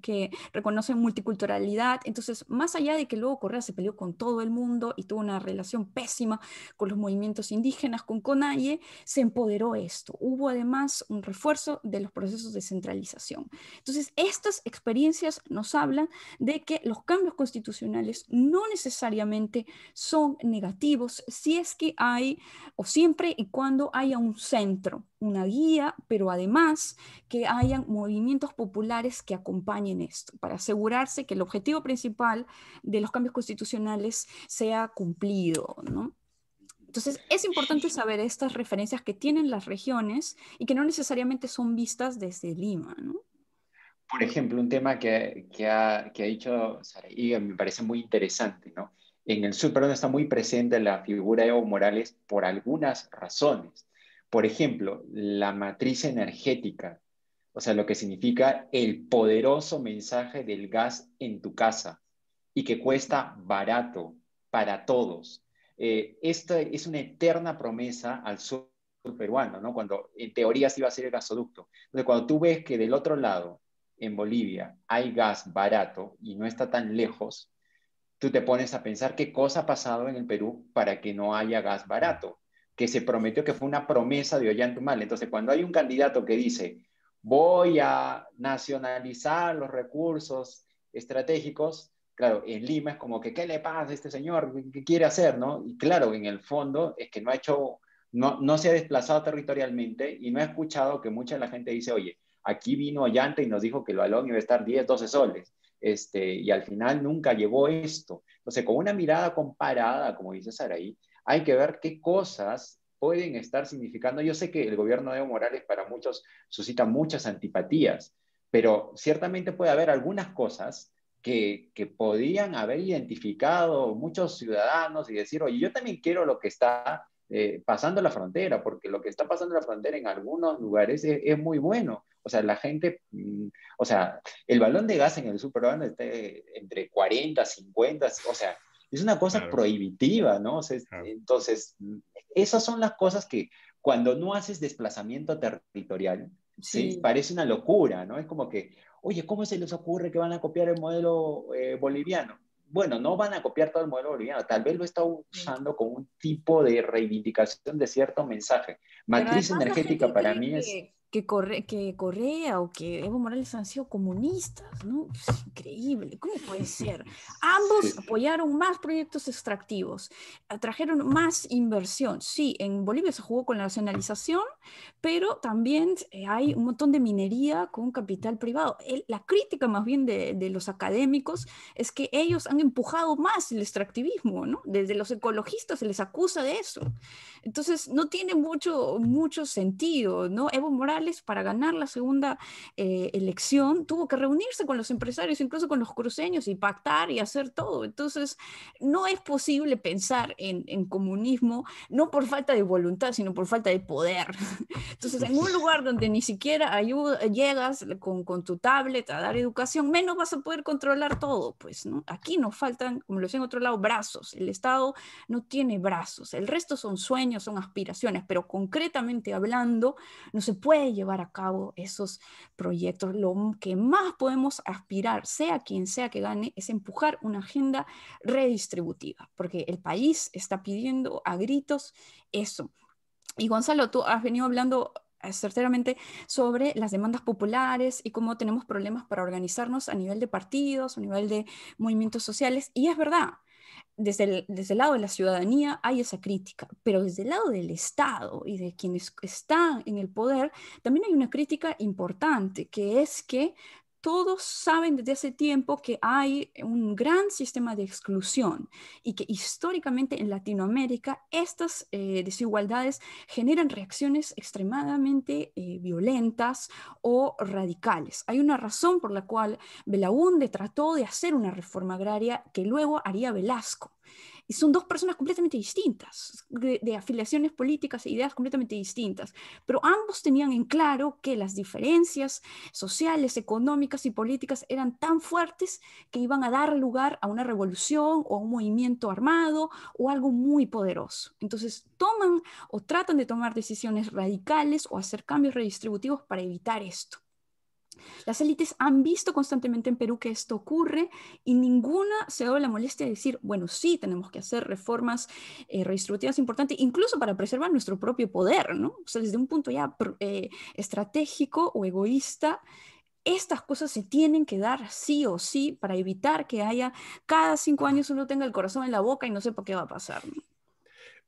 que reconocen multiculturalidad. Entonces, más allá de que luego Correa se peleó con todo el mundo y tuvo una relación pésima con los movimientos indígenas, con Conalle, se empoderó esto. Hubo además un refuerzo de los procesos de centralización. Entonces, estas experiencias nos hablan de que los cambios constitucionales no necesariamente son negativos si es que hay o siempre y cuando haya un centro, una guía, pero además que hayan movimientos populares que acompañen esto, para asegurarse que el objetivo principal de los cambios constitucionales sea cumplido, ¿no? Entonces, es importante saber estas referencias que tienen las regiones y que no necesariamente son vistas desde Lima, Por ejemplo, un tema que, ha, dicho Sara y me parece muy interesante, ¿no? en el sur peruano está muy presente la figura de Evo Morales por algunas razones. Por ejemplo, la matriz energética, o sea, lo que significa el poderoso mensaje del gas en tu casa y que cuesta barato para todos. Eh, esta es una eterna promesa al sur peruano, ¿no? Cuando en teoría sí iba a ser el gasoducto. Entonces, cuando tú ves que del otro lado, en Bolivia, hay gas barato y no está tan lejos, tú te pones a pensar qué cosa ha pasado en el Perú para que no haya gas barato, que se prometió que fue una promesa de Ollantumal. Entonces, cuando hay un candidato que dice, voy a nacionalizar los recursos estratégicos, claro, en Lima es como que, ¿qué le pasa a este señor? ¿Qué quiere hacer? ¿no? Y claro, en el fondo es que no ha hecho, no, no se ha desplazado territorialmente y no ha escuchado que mucha la gente dice, oye, aquí vino Ollanta y nos dijo que el balón iba a estar 10, 12 soles. Este, y al final nunca llegó esto. Entonces, con una mirada comparada, como dice Saraí, hay que ver qué cosas pueden estar significando. Yo sé que el gobierno de Evo Morales para muchos suscita muchas antipatías, pero ciertamente puede haber algunas cosas que, que podían haber identificado muchos ciudadanos y decir, oye, yo también quiero lo que está eh, pasando la frontera, porque lo que está pasando la frontera en algunos lugares es, muy bueno. O sea, la gente, mm, o sea, el balón de gas en el sur está entre 40, 50, o sea, es una cosa prohibitiva, ¿no? Entonces, esas son las cosas que cuando no haces desplazamiento territorial, sí. parece una locura, ¿no? Es como que, oye, ¿cómo se les ocurre que van a copiar el modelo eh, boliviano? bueno, no van a copiar todo el modelo boliviano, tal vez lo está usando como un tipo de reivindicación de cierto mensaje. Matriz energética para mí es que, Corre, que Correa o que Evo Morales han sido comunistas, ¿no? Pues, es increíble, ¿cómo puede ser? Ambos apoyaron más proyectos extractivos, atrajeron más inversión. Sí, en Bolivia se jugó con la nacionalización, pero también eh, hay un montón de minería con capital privado. la crítica más bien de, de, los académicos es que ellos han empujado más el extractivismo, ¿no? Desde los ecologistas se les acusa de eso. Entonces, no tiene mucho, mucho sentido, ¿no? Evo Morales para ganar la segunda eh, elección, tuvo que reunirse con los empresarios, incluso con los cruceños, y pactar y hacer todo. Entonces, no es posible pensar en, comunismo, no por falta de voluntad, sino por falta de poder. Entonces, en un lugar donde ni siquiera llegas con, con tu tablet a dar educación, menos vas a poder controlar todo. Pues ¿no? aquí nos faltan, como lo decía en otro lado, brazos. El Estado no tiene brazos. El resto son sueños, son aspiraciones, pero concretamente hablando, no se puede llevar a cabo esos proyectos. Lo que más podemos aspirar, sea quien sea que gane, es empujar una agenda redistributiva, porque el país está pidiendo a gritos eso. Y Gonzalo, tú has venido hablando eh, certeramente sobre las demandas populares y cómo tenemos problemas para organizarnos a nivel de partidos, a nivel de movimientos sociales. Y es verdad, desde el, lado de la ciudadanía hay esa crítica, pero desde el lado del Estado y de quienes están en el poder, también hay una crítica importante, que es que todos saben desde hace tiempo que hay un gran sistema de exclusión y que históricamente en Latinoamérica estas eh, desigualdades generan reacciones extremadamente eh, violentas o radicales. Hay una razón por la cual Belaunde trató de hacer una reforma agraria que luego haría Velasco. Y son dos personas completamente distintas, de, afiliaciones políticas e ideas completamente distintas, pero ambos tenían en claro que las diferencias sociales, económicas y políticas eran tan fuertes que iban a dar lugar a una revolución o a un movimiento armado o algo muy poderoso. Entonces toman o tratan de tomar decisiones radicales o hacer cambios redistributivos para evitar esto. Las élites han visto constantemente en Perú que esto ocurre y ninguna se ha la molestia de decir, bueno, sí, tenemos que hacer reformas eh, redistributivas importantes, incluso para preservar nuestro propio poder, ¿no? O sea, desde un punto ya eh, estratégico o egoísta, estas cosas se tienen que dar sí o sí para evitar que haya cada cinco años uno tenga el corazón en la boca y no sepa qué va a pasar.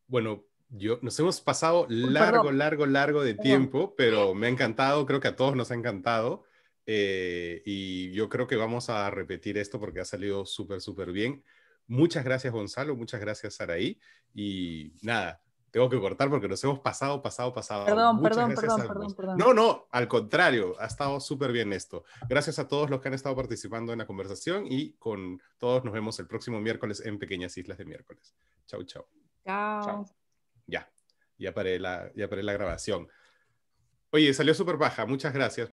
Bueno, yo, nos hemos pasado largo, largo, largo de tiempo, pero me ha encantado, creo que a todos nos ha encantado. Eh, y yo creo que vamos a repetir esto porque ha salido súper, súper bien. Muchas gracias, Gonzalo. Muchas gracias, Saraí. Y nada, tengo que cortar porque nos hemos pasado, pasado, pasado. Perdón, perdón, perdón, perdón, No, no, al contrario, ha estado súper bien esto. Gracias a todos los que han estado participando en la conversación y con todos nos vemos el próximo miércoles en Pequeñas Islas de Miércoles. Chau, chau. Chao. Ya, ya paré, la, ya paré la grabación. Oye, salió súper baja. Muchas gracias.